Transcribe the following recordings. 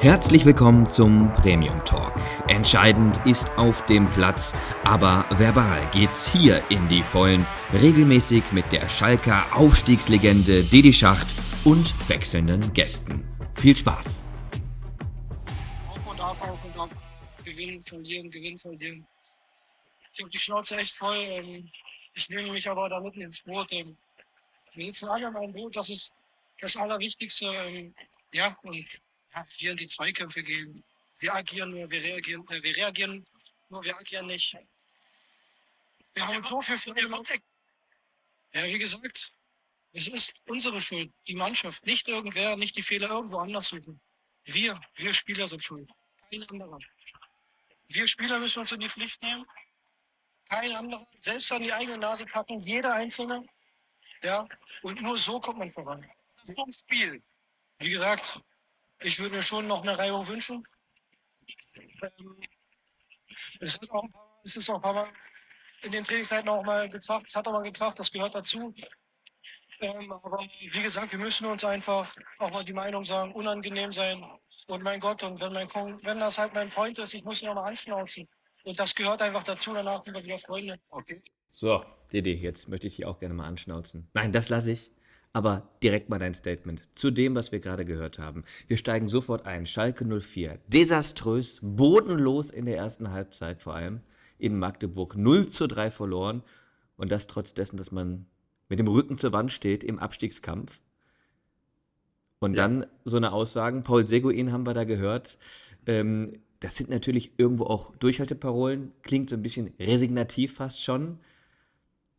Herzlich willkommen zum Premium Talk. Entscheidend ist auf dem Platz, aber verbal geht's hier in die Vollen. Regelmäßig mit der Schalker Aufstiegslegende Didi Schacht und wechselnden Gästen. Viel Spaß! Auf und ab, auf und ab. Gewinnen, verlieren, gewinnen, verlieren. Ich habe die Schnauze echt voll. Ähm, ich nehme mich aber da mitten ins Boot. Ähm. Wir sitzen alle in einem Boot, das ist das Allerwichtigste. Ähm, ja, und wir in die Zweikämpfe gehen. Wir agieren nur, wir reagieren, äh, wir reagieren nur, wir agieren nicht. Wir haben so viel von dem entdeckt. Ja, wie gesagt, es ist unsere Schuld, die Mannschaft, nicht irgendwer, nicht die Fehler irgendwo anders suchen. Wir, wir Spieler sind schuld, kein anderer. Wir Spieler müssen uns in die Pflicht nehmen, kein anderer, selbst an die eigene Nase packen, jeder Einzelne. Ja, und nur so kommt man voran. Das ist ein Spiel. Wie gesagt, ich würde mir schon noch eine Reibung wünschen. Ähm, es, hat auch ein paar, es ist auch ein paar Mal in den Trainingszeiten auch mal gekracht. Es hat auch mal gekracht, das gehört dazu. Ähm, aber wie gesagt, wir müssen uns einfach auch mal die Meinung sagen, unangenehm sein. Und mein Gott, und wenn, mein wenn das halt mein Freund ist, ich muss ihn auch mal anschnauzen. Und das gehört einfach dazu, danach sind wir wieder Freunde. Okay. So, Didi, jetzt möchte ich hier auch gerne mal anschnauzen. Nein, das lasse ich. Aber direkt mal dein Statement zu dem, was wir gerade gehört haben. Wir steigen sofort ein. Schalke 04. Desaströs, bodenlos in der ersten Halbzeit vor allem. In Magdeburg 0 zu 3 verloren. Und das trotz dessen, dass man mit dem Rücken zur Wand steht im Abstiegskampf. Und ja. dann so eine Aussage, Paul Seguin haben wir da gehört. Ähm, das sind natürlich irgendwo auch Durchhalteparolen. Klingt so ein bisschen resignativ fast schon.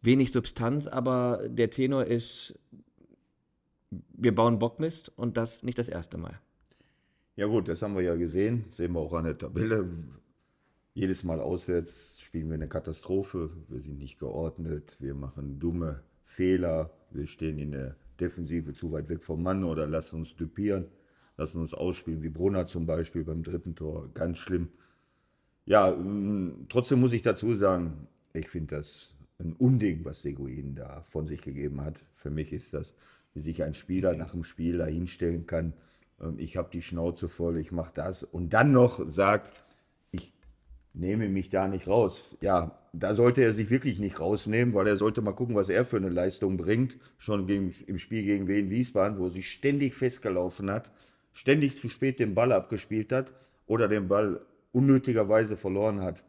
Wenig Substanz, aber der Tenor ist, wir bauen Bockmist und das nicht das erste Mal. Ja gut, das haben wir ja gesehen, sehen wir auch an der Tabelle. Jedes Mal auswärts spielen wir eine Katastrophe, wir sind nicht geordnet, wir machen dumme Fehler, wir stehen in der Defensive zu weit weg vom Mann oder lassen uns dupieren, lassen uns ausspielen, wie Brunner zum Beispiel beim dritten Tor, ganz schlimm. Ja, mm, trotzdem muss ich dazu sagen, ich finde das ein Unding, was Seguin da von sich gegeben hat. Für mich ist das wie sich ein Spieler mhm. nach dem Spiel dahinstellen kann, ähm, ich habe die Schnauze voll, ich mache das und dann noch sagt, ich nehme mich da nicht raus. Ja, da sollte er sich wirklich nicht rausnehmen, weil er sollte mal gucken, was er für eine Leistung bringt, schon gegen, im Spiel gegen Wien Wiesbaden, wo er sich ständig festgelaufen hat, ständig zu spät den Ball abgespielt hat oder den Ball unnötigerweise verloren hat.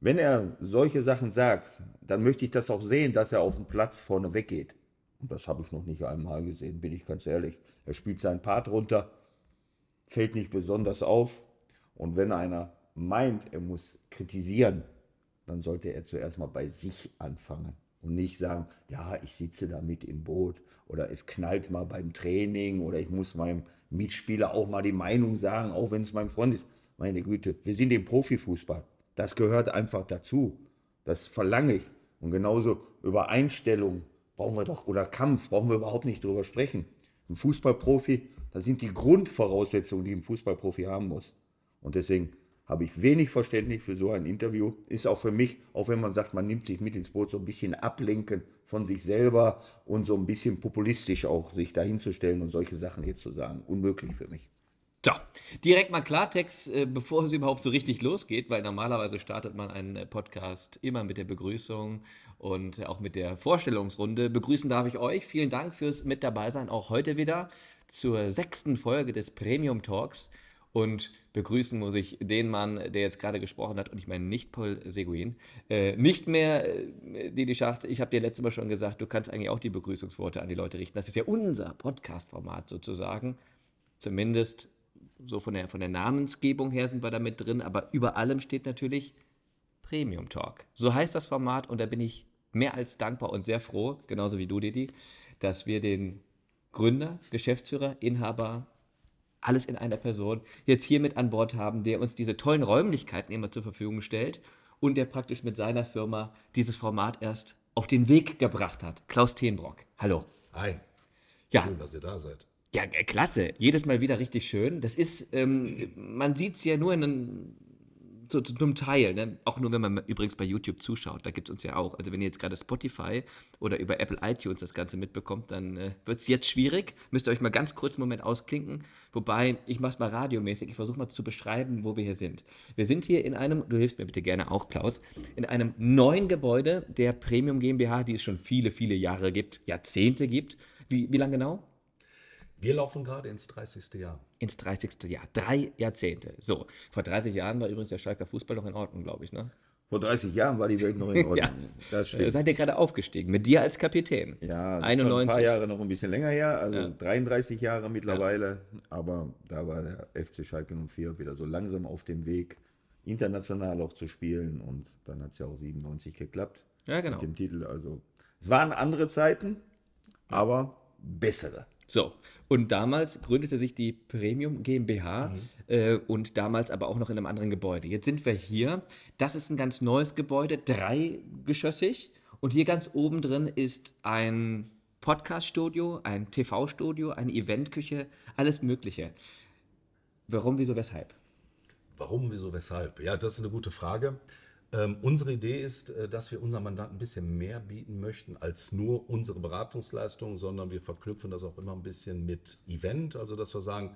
Wenn er solche Sachen sagt, dann möchte ich das auch sehen, dass er auf dem Platz vorne weggeht. Und das habe ich noch nicht einmal gesehen, bin ich ganz ehrlich. Er spielt seinen Part runter, fällt nicht besonders auf. Und wenn einer meint, er muss kritisieren, dann sollte er zuerst mal bei sich anfangen und nicht sagen, ja, ich sitze da mit im Boot oder es knallt mal beim Training oder ich muss meinem Mitspieler auch mal die Meinung sagen, auch wenn es mein Freund ist. Meine Güte, wir sind im Profifußball. Das gehört einfach dazu. Das verlange ich. Und genauso über Einstellungen brauchen wir doch, oder Kampf, brauchen wir überhaupt nicht drüber sprechen. Ein Fußballprofi, das sind die Grundvoraussetzungen, die ein Fußballprofi haben muss. Und deswegen habe ich wenig Verständnis für so ein Interview. Ist auch für mich, auch wenn man sagt, man nimmt sich mit ins Boot, so ein bisschen ablenken von sich selber und so ein bisschen populistisch auch sich dahinzustellen und solche Sachen jetzt zu sagen, unmöglich für mich. Tja, direkt mal Klartext, äh, bevor es überhaupt so richtig losgeht, weil normalerweise startet man einen äh, Podcast immer mit der Begrüßung und äh, auch mit der Vorstellungsrunde. Begrüßen darf ich euch. Vielen Dank fürs mit dabei sein, auch heute wieder zur sechsten Folge des Premium Talks. Und begrüßen muss ich den Mann, der jetzt gerade gesprochen hat, und ich meine nicht Paul Seguin, äh, nicht mehr äh, Didi Schacht. Ich habe dir letztes Mal schon gesagt, du kannst eigentlich auch die Begrüßungsworte an die Leute richten. Das ist ja unser Podcast-Format sozusagen. Zumindest so von der, von der Namensgebung her sind wir da mit drin, aber über allem steht natürlich Premium Talk. So heißt das Format und da bin ich mehr als dankbar und sehr froh, genauso wie du, Didi, dass wir den Gründer, Geschäftsführer, Inhaber, alles in einer Person jetzt hier mit an Bord haben, der uns diese tollen Räumlichkeiten immer zur Verfügung stellt und der praktisch mit seiner Firma dieses Format erst auf den Weg gebracht hat. Klaus Tenbrock. Hallo. Hi. Ja. Schön, dass ihr da seid. Ja, äh, klasse. Jedes Mal wieder richtig schön. Das ist, ähm, man sieht es ja nur in einem, so, zu, zum Teil, ne? auch nur wenn man übrigens bei YouTube zuschaut, da gibt es uns ja auch. Also wenn ihr jetzt gerade Spotify oder über Apple iTunes das Ganze mitbekommt, dann äh, wird es jetzt schwierig. Müsst ihr euch mal ganz kurz einen Moment ausklinken. Wobei, ich mache es mal radiomäßig, ich versuche mal zu beschreiben, wo wir hier sind. Wir sind hier in einem, du hilfst mir bitte gerne auch, Klaus, in einem neuen Gebäude der Premium GmbH, die es schon viele, viele Jahre gibt, Jahrzehnte gibt. Wie, wie lang genau? Wir laufen gerade ins 30. Jahr. Ins 30. Jahr. Drei Jahrzehnte. So. Vor 30 Jahren war übrigens der Schalker Fußball noch in Ordnung, glaube ich, ne? Vor 30 Jahren war die Welt noch in Ordnung. ja. das stimmt. Seid ihr gerade aufgestiegen, mit dir als Kapitän. Ja, 91. ein paar Jahre noch ein bisschen länger her, also ja. 33 Jahre mittlerweile. Ja. Aber da war der FC Schalke 04 wieder so langsam auf dem Weg, international auch zu spielen. Und dann hat es ja auch 97 geklappt. Ja, genau. Mit dem Titel. Also, es waren andere Zeiten, aber bessere. So, und damals gründete sich die Premium GmbH mhm. äh, und damals aber auch noch in einem anderen Gebäude. Jetzt sind wir hier. Das ist ein ganz neues Gebäude, dreigeschossig. Und hier ganz oben drin ist ein Podcast-Studio, ein TV-Studio, eine Eventküche, alles Mögliche. Warum, wieso, weshalb? Warum, wieso, weshalb? Ja, das ist eine gute Frage. Ähm, unsere Idee ist, äh, dass wir unseren Mandanten ein bisschen mehr bieten möchten als nur unsere Beratungsleistung, sondern wir verknüpfen das auch immer ein bisschen mit Event, also dass wir sagen,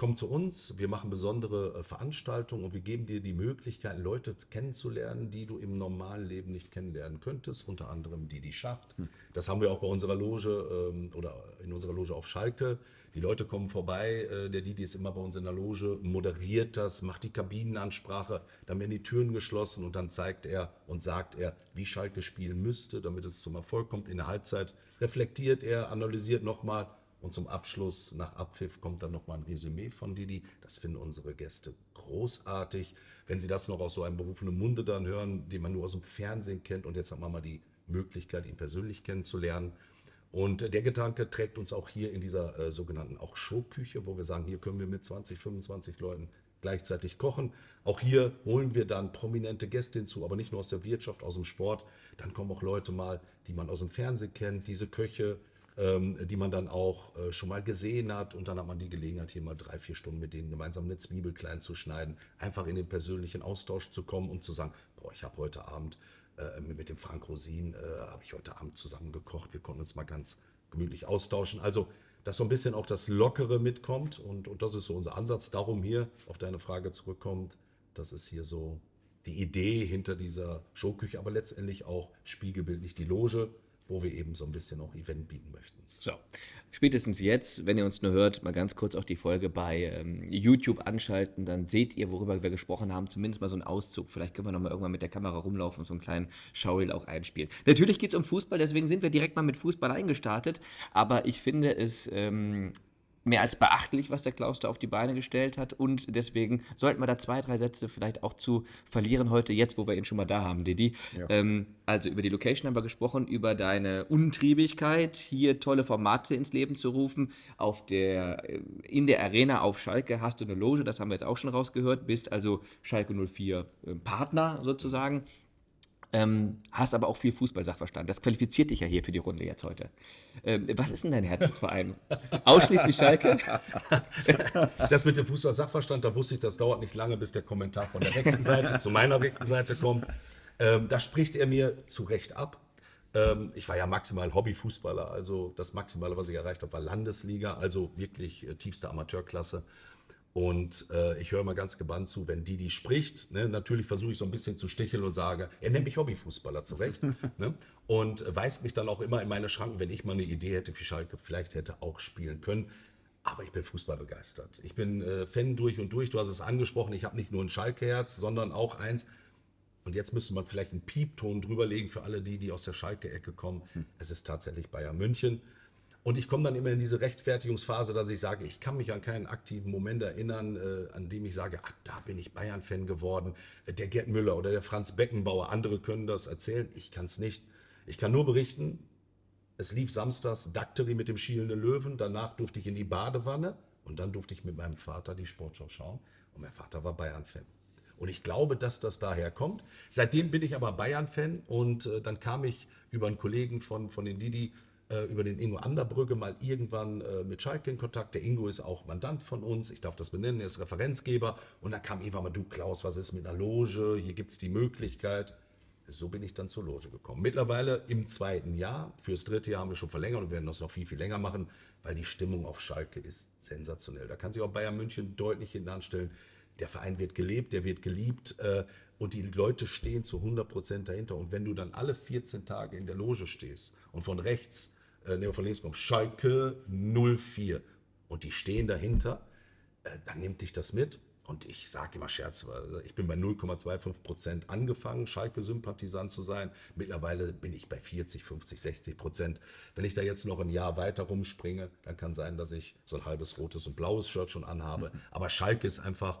komm zu uns, wir machen besondere äh, Veranstaltungen und wir geben dir die Möglichkeit, Leute kennenzulernen, die du im normalen Leben nicht kennenlernen könntest, unter anderem die die Schacht. Hm. Das haben wir auch bei unserer Loge ähm, oder in unserer Loge auf Schalke. Die Leute kommen vorbei, äh, der Didi ist immer bei uns in der Loge, moderiert das, macht die Kabinenansprache, dann werden die Türen geschlossen und dann zeigt er und sagt er, wie Schalke spielen müsste, damit es zum Erfolg kommt. In der Halbzeit reflektiert er, analysiert nochmal und zum Abschluss nach Abpfiff kommt dann nochmal ein Resümee von Didi. Das finden unsere Gäste großartig. Wenn Sie das noch aus so einem berufenen Munde dann hören, den man nur aus dem Fernsehen kennt und jetzt haben wir mal die Möglichkeit, ihn persönlich kennenzulernen. Und der Gedanke trägt uns auch hier in dieser äh, sogenannten auch Showküche, wo wir sagen, hier können wir mit 20, 25 Leuten gleichzeitig kochen. Auch hier holen wir dann prominente Gäste hinzu, aber nicht nur aus der Wirtschaft, aus dem Sport. Dann kommen auch Leute mal, die man aus dem Fernsehen kennt, diese Köche, ähm, die man dann auch äh, schon mal gesehen hat. Und dann hat man die Gelegenheit, hier mal drei, vier Stunden mit denen gemeinsam eine Zwiebel klein zu schneiden, einfach in den persönlichen Austausch zu kommen und zu sagen, boah, ich habe heute Abend äh, mit dem Frank Rosin, äh, habe ich heute Abend zusammen gekocht, wir konnten uns mal ganz gemütlich austauschen. Also, dass so ein bisschen auch das Lockere mitkommt und, und das ist so unser Ansatz. Darum hier, auf deine Frage zurückkommt, das ist hier so die Idee hinter dieser Showküche, aber letztendlich auch spiegelbildlich die Loge wo wir eben so ein bisschen auch Event bieten möchten. So, spätestens jetzt, wenn ihr uns nur hört, mal ganz kurz auch die Folge bei ähm, YouTube anschalten, dann seht ihr, worüber wir gesprochen haben, zumindest mal so einen Auszug. Vielleicht können wir nochmal irgendwann mit der Kamera rumlaufen und so einen kleinen Schauel auch einspielen. Natürlich geht es um Fußball, deswegen sind wir direkt mal mit Fußball eingestartet, aber ich finde es ähm, mehr als beachtlich, was der Klaus da auf die Beine gestellt hat. Und deswegen sollten wir da zwei, drei Sätze vielleicht auch zu verlieren heute, jetzt, wo wir ihn schon mal da haben, Didi. Ja. Ähm, also über die Location haben wir gesprochen, über deine Untriebigkeit, hier tolle Formate ins Leben zu rufen. Auf der, äh, in der Arena auf Schalke hast du eine Loge, das haben wir jetzt auch schon rausgehört, bist also Schalke 04 äh, Partner sozusagen ähm, hast aber auch viel Fußballsachverstand. Das qualifiziert dich ja hier für die Runde jetzt heute. Ähm, was ist denn dein Herzensverein? Ausschließlich Schalke? Das mit dem Fußballsachverstand, da wusste ich, das dauert nicht lange, bis der Kommentar von der rechten Seite zu meiner rechten Seite kommt. Ähm, da spricht er mir zu Recht ab. Ähm, ich war ja maximal Hobbyfußballer, also das Maximale, was ich erreicht habe, war Landesliga, also wirklich äh, tiefste Amateurklasse. Und äh, ich höre mal ganz gebannt zu, wenn Didi spricht. Ne? Natürlich versuche ich so ein bisschen zu sticheln und sage, er nennt mich Hobbyfußballer zurecht. ne? Und weist mich dann auch immer in meine Schranken, wenn ich mal eine Idee hätte, wie Schalke vielleicht hätte auch spielen können. Aber ich bin Fußball begeistert. Ich bin äh, Fan durch und durch. Du hast es angesprochen. Ich habe nicht nur ein Schalke-Herz, sondern auch eins. Und jetzt müsste man vielleicht einen Piepton drüberlegen für alle die, die aus der Schalke-Ecke kommen. Hm. Es ist tatsächlich Bayern München. Und ich komme dann immer in diese Rechtfertigungsphase, dass ich sage, ich kann mich an keinen aktiven Moment erinnern, äh, an dem ich sage, ach, da bin ich Bayern-Fan geworden, äh, der Gerd Müller oder der Franz Beckenbauer. Andere können das erzählen, ich kann es nicht. Ich kann nur berichten, es lief samstags Dakteri mit dem schielenden Löwen, danach durfte ich in die Badewanne und dann durfte ich mit meinem Vater die Sportschau schauen und mein Vater war Bayern-Fan. Und ich glaube, dass das daher kommt. Seitdem bin ich aber Bayern-Fan und äh, dann kam ich über einen Kollegen von, von den Didi äh, über den Ingo Anderbrügge mal irgendwann äh, mit Schalke in Kontakt. Der Ingo ist auch Mandant von uns, ich darf das benennen, er ist Referenzgeber. Und da kam Eva mal, du Klaus, was ist mit einer Loge? Hier gibt es die Möglichkeit. So bin ich dann zur Loge gekommen. Mittlerweile im zweiten Jahr, fürs dritte Jahr haben wir schon verlängert und werden das noch viel, viel länger machen, weil die Stimmung auf Schalke ist sensationell. Da kann sich auch Bayern München deutlich hinanstellen. Der Verein wird gelebt, der wird geliebt äh, und die Leute stehen zu 100% Prozent dahinter. Und wenn du dann alle 14 Tage in der Loge stehst und von rechts äh, nehmen wir von links kommen, Schalke 04 und die stehen dahinter, äh, dann nimmt dich das mit. Und ich sage immer scherzweise, ich bin bei 0,25 Prozent angefangen, Schalke-Sympathisant zu sein. Mittlerweile bin ich bei 40, 50, 60 Prozent. Wenn ich da jetzt noch ein Jahr weiter rumspringe, dann kann sein, dass ich so ein halbes rotes und blaues Shirt schon anhabe. Mhm. Aber Schalke ist einfach,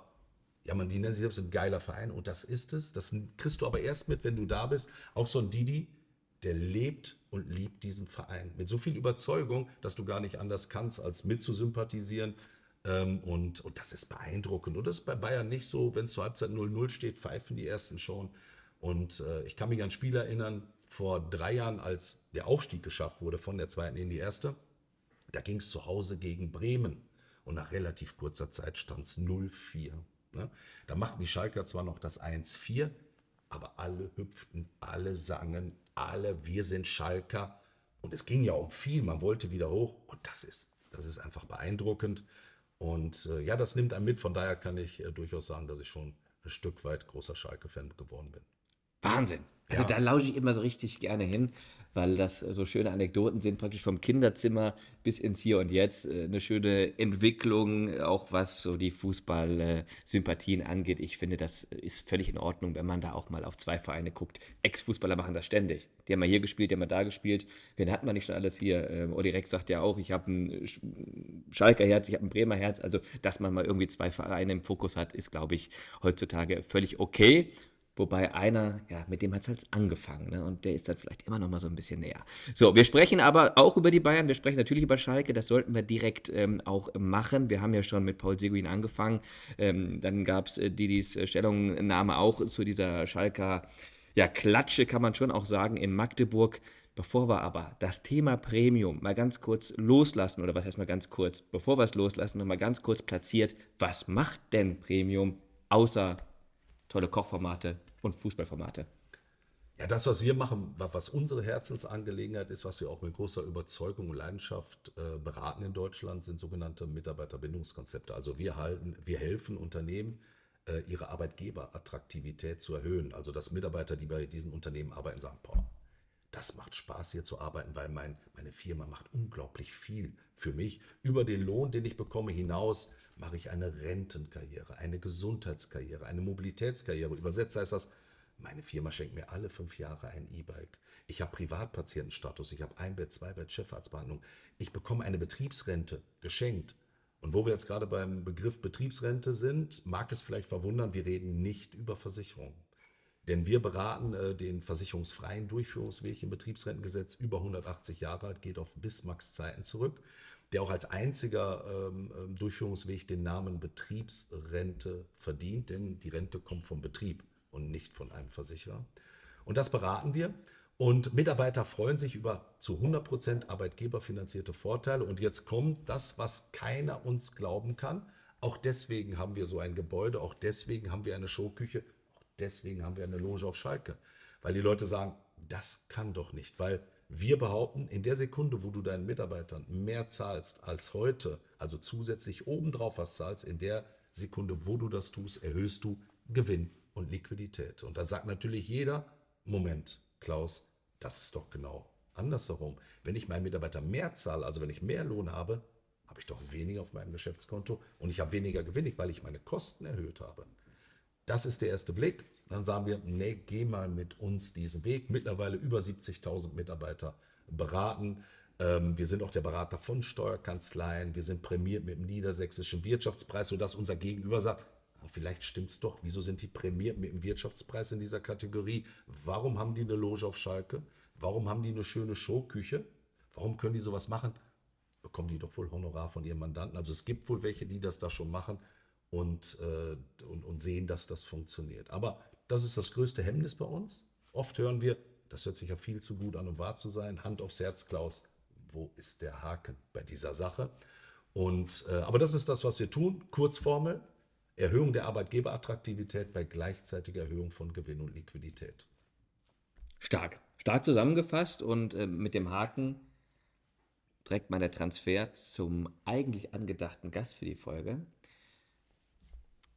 ja, man, die nennen sich selbst ein geiler Verein. Und das ist es. Das kriegst du aber erst mit, wenn du da bist. Auch so ein Didi, der lebt und liebt diesen Verein mit so viel Überzeugung, dass du gar nicht anders kannst, als mitzusympathisieren. Ähm, und, und das ist beeindruckend. Und das ist bei Bayern nicht so, wenn es zur Halbzeit 0-0 steht, pfeifen die ersten schon. Und äh, ich kann mich an ein Spiel erinnern, vor drei Jahren, als der Aufstieg geschafft wurde von der zweiten in die erste, da ging es zu Hause gegen Bremen. Und nach relativ kurzer Zeit stand es 0-4. Ne? Da machten die Schalker zwar noch das 1-4, aber alle hüpften, alle sangen, alle, wir sind Schalker. Und es ging ja um viel, man wollte wieder hoch. Und das ist, das ist einfach beeindruckend. Und äh, ja, das nimmt einem mit. Von daher kann ich äh, durchaus sagen, dass ich schon ein Stück weit großer Schalke-Fan geworden bin. Wahnsinn. Also ja. da lausche ich immer so richtig gerne hin, weil das so schöne Anekdoten sind, praktisch vom Kinderzimmer bis ins Hier und Jetzt. Äh, eine schöne Entwicklung, auch was so die Fußballsympathien angeht. Ich finde, das ist völlig in Ordnung, wenn man da auch mal auf zwei Vereine guckt. Ex-Fußballer machen das ständig. Die haben mal hier gespielt, die haben mal da gespielt. Wen hat man nicht schon alles hier? Ähm, Odi Rex sagt ja auch, ich habe ein Schalker Herz, ich habe ein Bremer Herz. Also, dass man mal irgendwie zwei Vereine im Fokus hat, ist, glaube ich, heutzutage völlig okay. Wobei einer, ja, mit dem hat es halt angefangen. Ne? Und der ist dann vielleicht immer noch mal so ein bisschen näher. So, wir sprechen aber auch über die Bayern. Wir sprechen natürlich über Schalke. Das sollten wir direkt ähm, auch machen. Wir haben ja schon mit Paul Seguin angefangen. Ähm, dann gab es äh, Didis äh, Stellungnahme auch zu dieser Schalker ja, Klatsche, kann man schon auch sagen, in Magdeburg. Bevor wir aber das Thema Premium mal ganz kurz loslassen, oder was heißt mal ganz kurz, bevor wir es loslassen, mal ganz kurz platziert, was macht denn Premium außer tolle Kochformate, und Fußballformate. Ja, das, was wir machen, was unsere Herzensangelegenheit ist, was wir auch mit großer Überzeugung und Leidenschaft äh, beraten in Deutschland, sind sogenannte Mitarbeiterbindungskonzepte. Also wir halten, wir helfen Unternehmen, äh, ihre Arbeitgeberattraktivität zu erhöhen. Also dass Mitarbeiter, die bei diesen Unternehmen arbeiten, sagen, boah, das macht Spaß hier zu arbeiten, weil mein, meine Firma macht unglaublich viel für mich über den Lohn, den ich bekomme, hinaus mache ich eine Rentenkarriere, eine Gesundheitskarriere, eine Mobilitätskarriere. Übersetzt heißt das, meine Firma schenkt mir alle fünf Jahre ein E-Bike. Ich habe Privatpatientenstatus, ich habe ein Bett, zwei Bett, Chefarztbehandlung. Ich bekomme eine Betriebsrente geschenkt. Und wo wir jetzt gerade beim Begriff Betriebsrente sind, mag es vielleicht verwundern, wir reden nicht über Versicherung. Denn wir beraten äh, den versicherungsfreien Durchführungsweg im Betriebsrentengesetz über 180 Jahre alt, geht auf Bismarcks Zeiten zurück der auch als einziger ähm, ähm, Durchführungsweg den Namen Betriebsrente verdient, denn die Rente kommt vom Betrieb und nicht von einem Versicherer. Und das beraten wir. Und Mitarbeiter freuen sich über zu 100 Prozent arbeitgeberfinanzierte Vorteile. Und jetzt kommt das, was keiner uns glauben kann. Auch deswegen haben wir so ein Gebäude, auch deswegen haben wir eine Showküche, auch deswegen haben wir eine Loge auf Schalke. Weil die Leute sagen, das kann doch nicht, weil wir behaupten, in der Sekunde, wo du deinen Mitarbeitern mehr zahlst als heute, also zusätzlich obendrauf was zahlst, in der Sekunde, wo du das tust, erhöhst du Gewinn und Liquidität. Und dann sagt natürlich jeder, Moment, Klaus, das ist doch genau andersherum. Wenn ich meinen Mitarbeitern mehr zahle, also wenn ich mehr Lohn habe, habe ich doch weniger auf meinem Geschäftskonto und ich habe weniger Gewinn, weil ich meine Kosten erhöht habe. Das ist der erste Blick. Dann sagen wir, nee, geh mal mit uns diesen Weg. Mittlerweile über 70.000 Mitarbeiter beraten. Ähm, wir sind auch der Berater von Steuerkanzleien. Wir sind prämiert mit dem Niedersächsischen Wirtschaftspreis, sodass unser Gegenüber sagt, ah, vielleicht stimmt es doch. Wieso sind die prämiert mit dem Wirtschaftspreis in dieser Kategorie? Warum haben die eine Loge auf Schalke? Warum haben die eine schöne Showküche? Warum können die sowas machen? Bekommen die doch wohl Honorar von ihren Mandanten. Also es gibt wohl welche, die das da schon machen und, äh, und, und sehen, dass das funktioniert. Aber das ist das größte Hemmnis bei uns. Oft hören wir, das hört sich ja viel zu gut an, um wahr zu sein. Hand aufs Herz, Klaus, wo ist der Haken bei dieser Sache? Und, äh, aber das ist das, was wir tun. Kurzformel, Erhöhung der Arbeitgeberattraktivität bei gleichzeitiger Erhöhung von Gewinn und Liquidität. Stark. Stark zusammengefasst und äh, mit dem Haken direkt mal der Transfer zum eigentlich angedachten Gast für die Folge.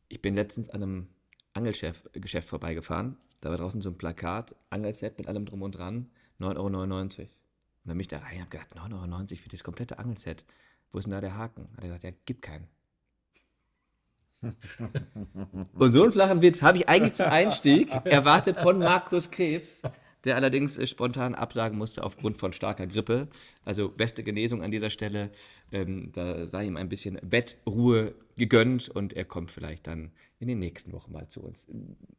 Ich bin letztens an einem Angelgeschäft äh, vorbeigefahren. Da war draußen so ein Plakat, Angelset mit allem drum und dran, 9,99 Euro. Und dann bin ich da rein und habe gedacht, 9,90 Euro für das komplette Angelset. Wo ist denn da der Haken? Hat er gesagt, ja, gibt keinen. und so einen flachen Witz habe ich eigentlich zum Einstieg erwartet von Markus Krebs der allerdings äh, spontan absagen musste aufgrund von starker Grippe. Also beste Genesung an dieser Stelle. Ähm, da sei ihm ein bisschen Bettruhe gegönnt und er kommt vielleicht dann in den nächsten Wochen mal zu uns.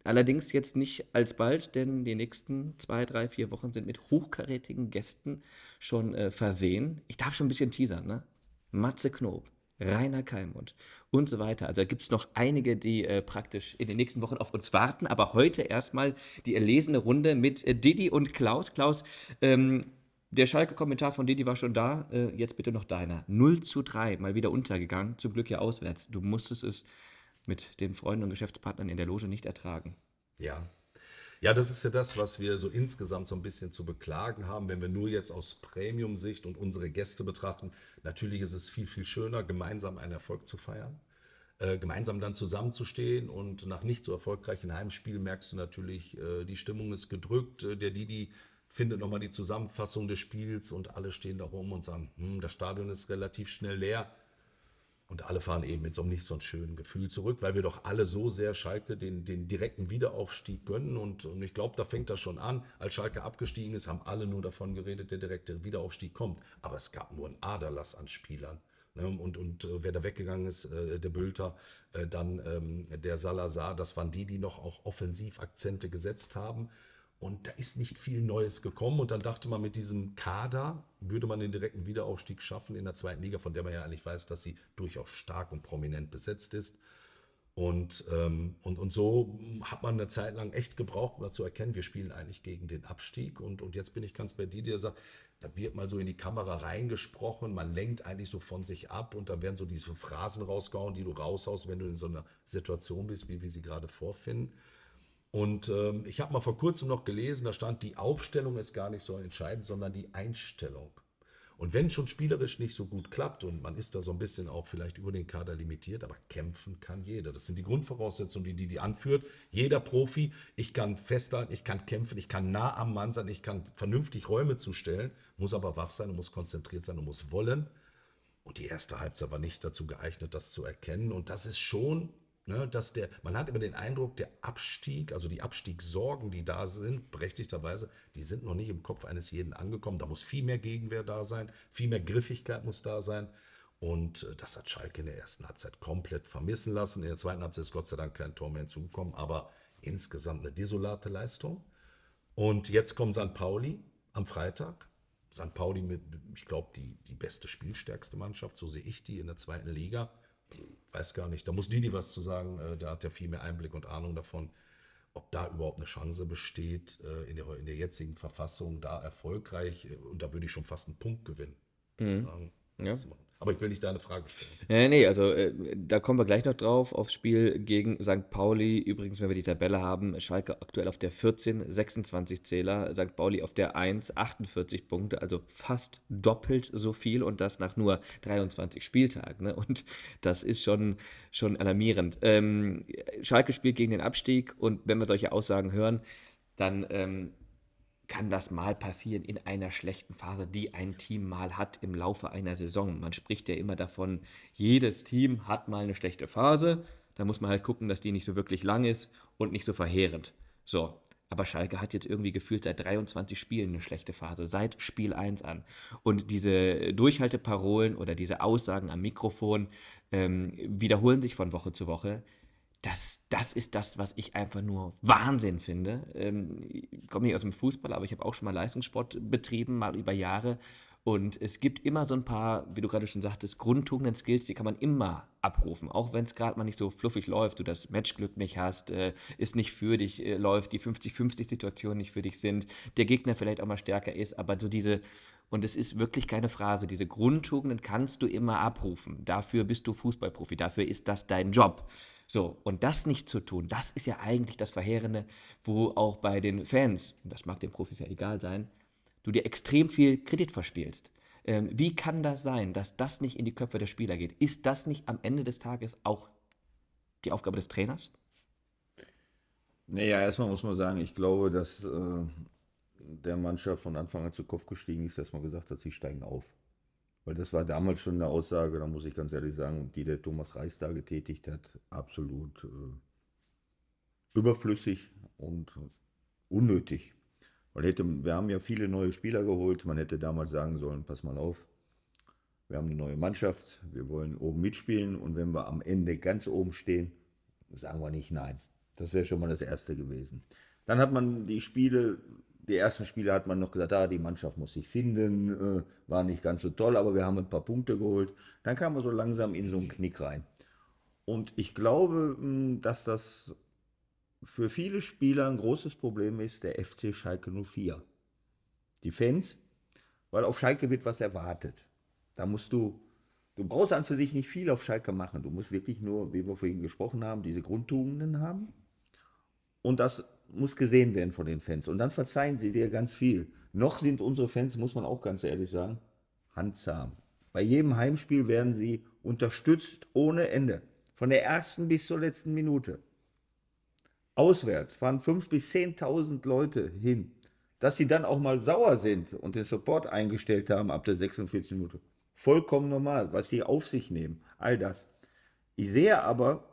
Allerdings jetzt nicht alsbald, denn die nächsten zwei, drei, vier Wochen sind mit hochkarätigen Gästen schon äh, versehen. Ich darf schon ein bisschen teasern, ne? Matze Knob Rainer Kalmund und so weiter. Also da gibt es noch einige, die äh, praktisch in den nächsten Wochen auf uns warten. Aber heute erstmal die erlesene Runde mit äh, Didi und Klaus. Klaus, ähm, der Schalke-Kommentar von Didi war schon da. Äh, jetzt bitte noch deiner. 0 zu 3, mal wieder untergegangen. Zum Glück ja auswärts. Du musstest es mit den Freunden und Geschäftspartnern in der Loge nicht ertragen. Ja, ja, das ist ja das, was wir so insgesamt so ein bisschen zu beklagen haben, wenn wir nur jetzt aus Premium-Sicht und unsere Gäste betrachten. Natürlich ist es viel, viel schöner, gemeinsam einen Erfolg zu feiern. Äh, gemeinsam dann zusammenzustehen und nach nicht so erfolgreichen Heimspielen merkst du natürlich, äh, die Stimmung ist gedrückt. Äh, der Didi findet nochmal die Zusammenfassung des Spiels und alle stehen da rum und sagen, hm, das Stadion ist relativ schnell leer. Und alle fahren eben mit so einem nicht so schönen Gefühl zurück, weil wir doch alle so sehr Schalke den, den direkten Wiederaufstieg gönnen. Und, und ich glaube, da fängt das schon an. Als Schalke abgestiegen ist, haben alle nur davon geredet, der direkte Wiederaufstieg kommt. Aber es gab nur einen Aderlass an Spielern. Ne? Und, und äh, wer da weggegangen ist, äh, der Bülter, äh, dann ähm, der Salazar, das waren die, die noch auch offensiv Akzente gesetzt haben. Und da ist nicht viel Neues gekommen. Und dann dachte man, mit diesem Kader würde man den direkten Wiederaufstieg schaffen in der zweiten Liga, von der man ja eigentlich weiß, dass sie durchaus stark und prominent besetzt ist. Und, ähm, und, und so hat man eine Zeit lang echt gebraucht, um zu erkennen, wir spielen eigentlich gegen den Abstieg. Und, und jetzt bin ich ganz bei dir, der sagt, da wird mal so in die Kamera reingesprochen, man lenkt eigentlich so von sich ab und da werden so diese Phrasen rausgehauen, die du raushaust, wenn du in so einer Situation bist, wie wir sie gerade vorfinden. Und ähm, ich habe mal vor kurzem noch gelesen, da stand, die Aufstellung ist gar nicht so entscheidend, sondern die Einstellung. Und wenn schon spielerisch nicht so gut klappt und man ist da so ein bisschen auch vielleicht über den Kader limitiert, aber kämpfen kann jeder. Das sind die Grundvoraussetzungen, die die, die anführt. Jeder Profi, ich kann festhalten, ich kann kämpfen, ich kann nah am Mann sein, ich kann vernünftig Räume zustellen, muss aber wach sein und muss konzentriert sein und muss wollen. Und die erste Halbzeit war nicht dazu geeignet, das zu erkennen. Und das ist schon Ne, dass der, man hat immer den Eindruck, der Abstieg, also die Abstiegssorgen, die da sind, berechtigterweise, die sind noch nicht im Kopf eines jeden angekommen. Da muss viel mehr Gegenwehr da sein, viel mehr Griffigkeit muss da sein. Und äh, das hat Schalke in der ersten Halbzeit komplett vermissen lassen. In der zweiten Halbzeit ist Gott sei Dank kein Tor mehr hinzugekommen, aber insgesamt eine desolate Leistung. Und jetzt kommt St. Pauli am Freitag. St. Pauli mit, ich glaube, die, die beste, spielstärkste Mannschaft, so sehe ich die in der zweiten Liga weiß gar nicht. Da muss Didi was zu sagen, äh, da hat er viel mehr Einblick und Ahnung davon, ob da überhaupt eine Chance besteht, äh, in der, in der jetzigen Verfassung da erfolgreich, äh, und da würde ich schon fast einen Punkt gewinnen. Mhm. Sagen, ja. Machen. Aber ich will nicht deine Frage stellen. Nee, äh, nee, also äh, da kommen wir gleich noch drauf aufs Spiel gegen St. Pauli. Übrigens, wenn wir die Tabelle haben, Schalke aktuell auf der 14, 26 Zähler, St. Pauli auf der 1, 48 Punkte, also fast doppelt so viel und das nach nur 23 Spieltagen. Ne? Und das ist schon, schon alarmierend. Ähm, Schalke spielt gegen den Abstieg und wenn wir solche Aussagen hören, dann ähm, kann das mal passieren in einer schlechten Phase, die ein Team mal hat im Laufe einer Saison. Man spricht ja immer davon, jedes Team hat mal eine schlechte Phase. Da muss man halt gucken, dass die nicht so wirklich lang ist und nicht so verheerend. So, aber Schalke hat jetzt irgendwie gefühlt seit 23 Spielen eine schlechte Phase, seit Spiel 1 an. Und diese Durchhalteparolen oder diese Aussagen am Mikrofon ähm, wiederholen sich von Woche zu Woche das, das ist das, was ich einfach nur Wahnsinn finde. Ähm, ich komme nicht aus dem Fußball, aber ich habe auch schon mal Leistungssport betrieben, mal über Jahre. Und es gibt immer so ein paar, wie du gerade schon sagtest, Grundtugenden, Skills, die kann man immer abrufen. Auch wenn es gerade mal nicht so fluffig läuft, du das Matchglück nicht hast, äh, ist nicht für dich äh, läuft, die 50-50-Situationen nicht für dich sind, der Gegner vielleicht auch mal stärker ist, aber so diese, und es ist wirklich keine Phrase, diese Grundtugenden kannst du immer abrufen. Dafür bist du Fußballprofi, dafür ist das dein Job. So, und das nicht zu tun, das ist ja eigentlich das Verheerende, wo auch bei den Fans, und das mag den Profis ja egal sein, du dir extrem viel Kredit verspielst. Ähm, wie kann das sein, dass das nicht in die Köpfe der Spieler geht? Ist das nicht am Ende des Tages auch die Aufgabe des Trainers? Naja, erstmal muss man sagen, ich glaube, dass äh, der Mannschaft von Anfang an zu Kopf gestiegen ist, dass man gesagt hat, sie steigen auf. Weil das war damals schon eine Aussage, da muss ich ganz ehrlich sagen, die der Thomas Reis da getätigt hat, absolut äh, überflüssig und unnötig. Man hätte, wir haben ja viele neue Spieler geholt. Man hätte damals sagen sollen, pass mal auf, wir haben eine neue Mannschaft, wir wollen oben mitspielen und wenn wir am Ende ganz oben stehen, sagen wir nicht nein. Das wäre schon mal das Erste gewesen. Dann hat man die Spiele, die ersten Spiele hat man noch gesagt, ah, die Mannschaft muss sich finden, äh, war nicht ganz so toll, aber wir haben ein paar Punkte geholt. Dann kam man so langsam in so einen Knick rein. Und ich glaube, dass das für viele Spieler ein großes Problem ist der FC Schalke 04. Die Fans, weil auf Schalke wird was erwartet. Da musst du, du brauchst an für sich nicht viel auf Schalke machen. Du musst wirklich nur, wie wir vorhin gesprochen haben, diese Grundtugenden haben. Und das muss gesehen werden von den Fans. Und dann verzeihen sie dir ganz viel. Noch sind unsere Fans, muss man auch ganz ehrlich sagen, handzahm. Bei jedem Heimspiel werden sie unterstützt ohne Ende. Von der ersten bis zur letzten Minute auswärts, fahren 5.000 bis 10.000 Leute hin, dass sie dann auch mal sauer sind und den Support eingestellt haben ab der 46 Minute. Vollkommen normal, was die auf sich nehmen, all das. Ich sehe aber,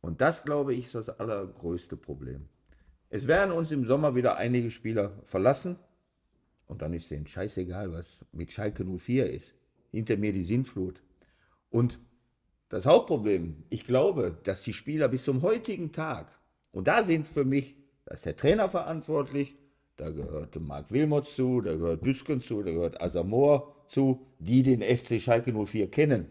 und das glaube ich ist das allergrößte Problem, es werden uns im Sommer wieder einige Spieler verlassen und dann ist denen scheißegal, was mit Schalke 04 ist. Hinter mir die Sinnflut. Und das Hauptproblem, ich glaube, dass die Spieler bis zum heutigen Tag und da sind für mich, da ist der Trainer verantwortlich, da gehört Marc Wilmots zu, da gehört Büsken zu, da gehört Asamoah zu, die den FC Schalke 04 kennen.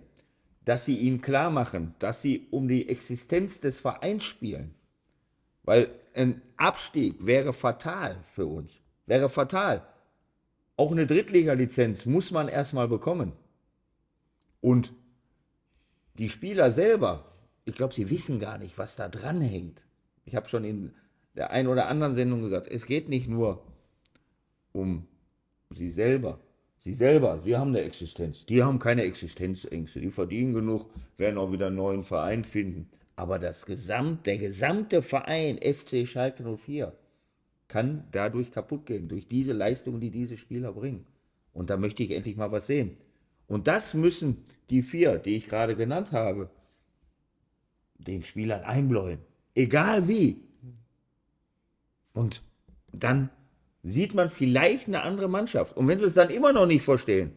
Dass sie ihnen klar machen, dass sie um die Existenz des Vereins spielen. Weil ein Abstieg wäre fatal für uns. Wäre fatal. Auch eine Drittliga-Lizenz muss man erstmal bekommen. Und die Spieler selber, ich glaube, sie wissen gar nicht, was da dran hängt ich habe schon in der einen oder anderen Sendung gesagt, es geht nicht nur um sie selber. Sie selber, sie haben eine Existenz. Die haben keine Existenzängste. Die verdienen genug, werden auch wieder einen neuen Verein finden. Aber das Gesamt, der gesamte Verein FC Schalke 04 kann dadurch kaputt gehen, durch diese Leistungen, die diese Spieler bringen. Und da möchte ich endlich mal was sehen. Und das müssen die vier, die ich gerade genannt habe, den Spielern einbläuen. Egal wie. Und dann sieht man vielleicht eine andere Mannschaft. Und wenn sie es dann immer noch nicht verstehen,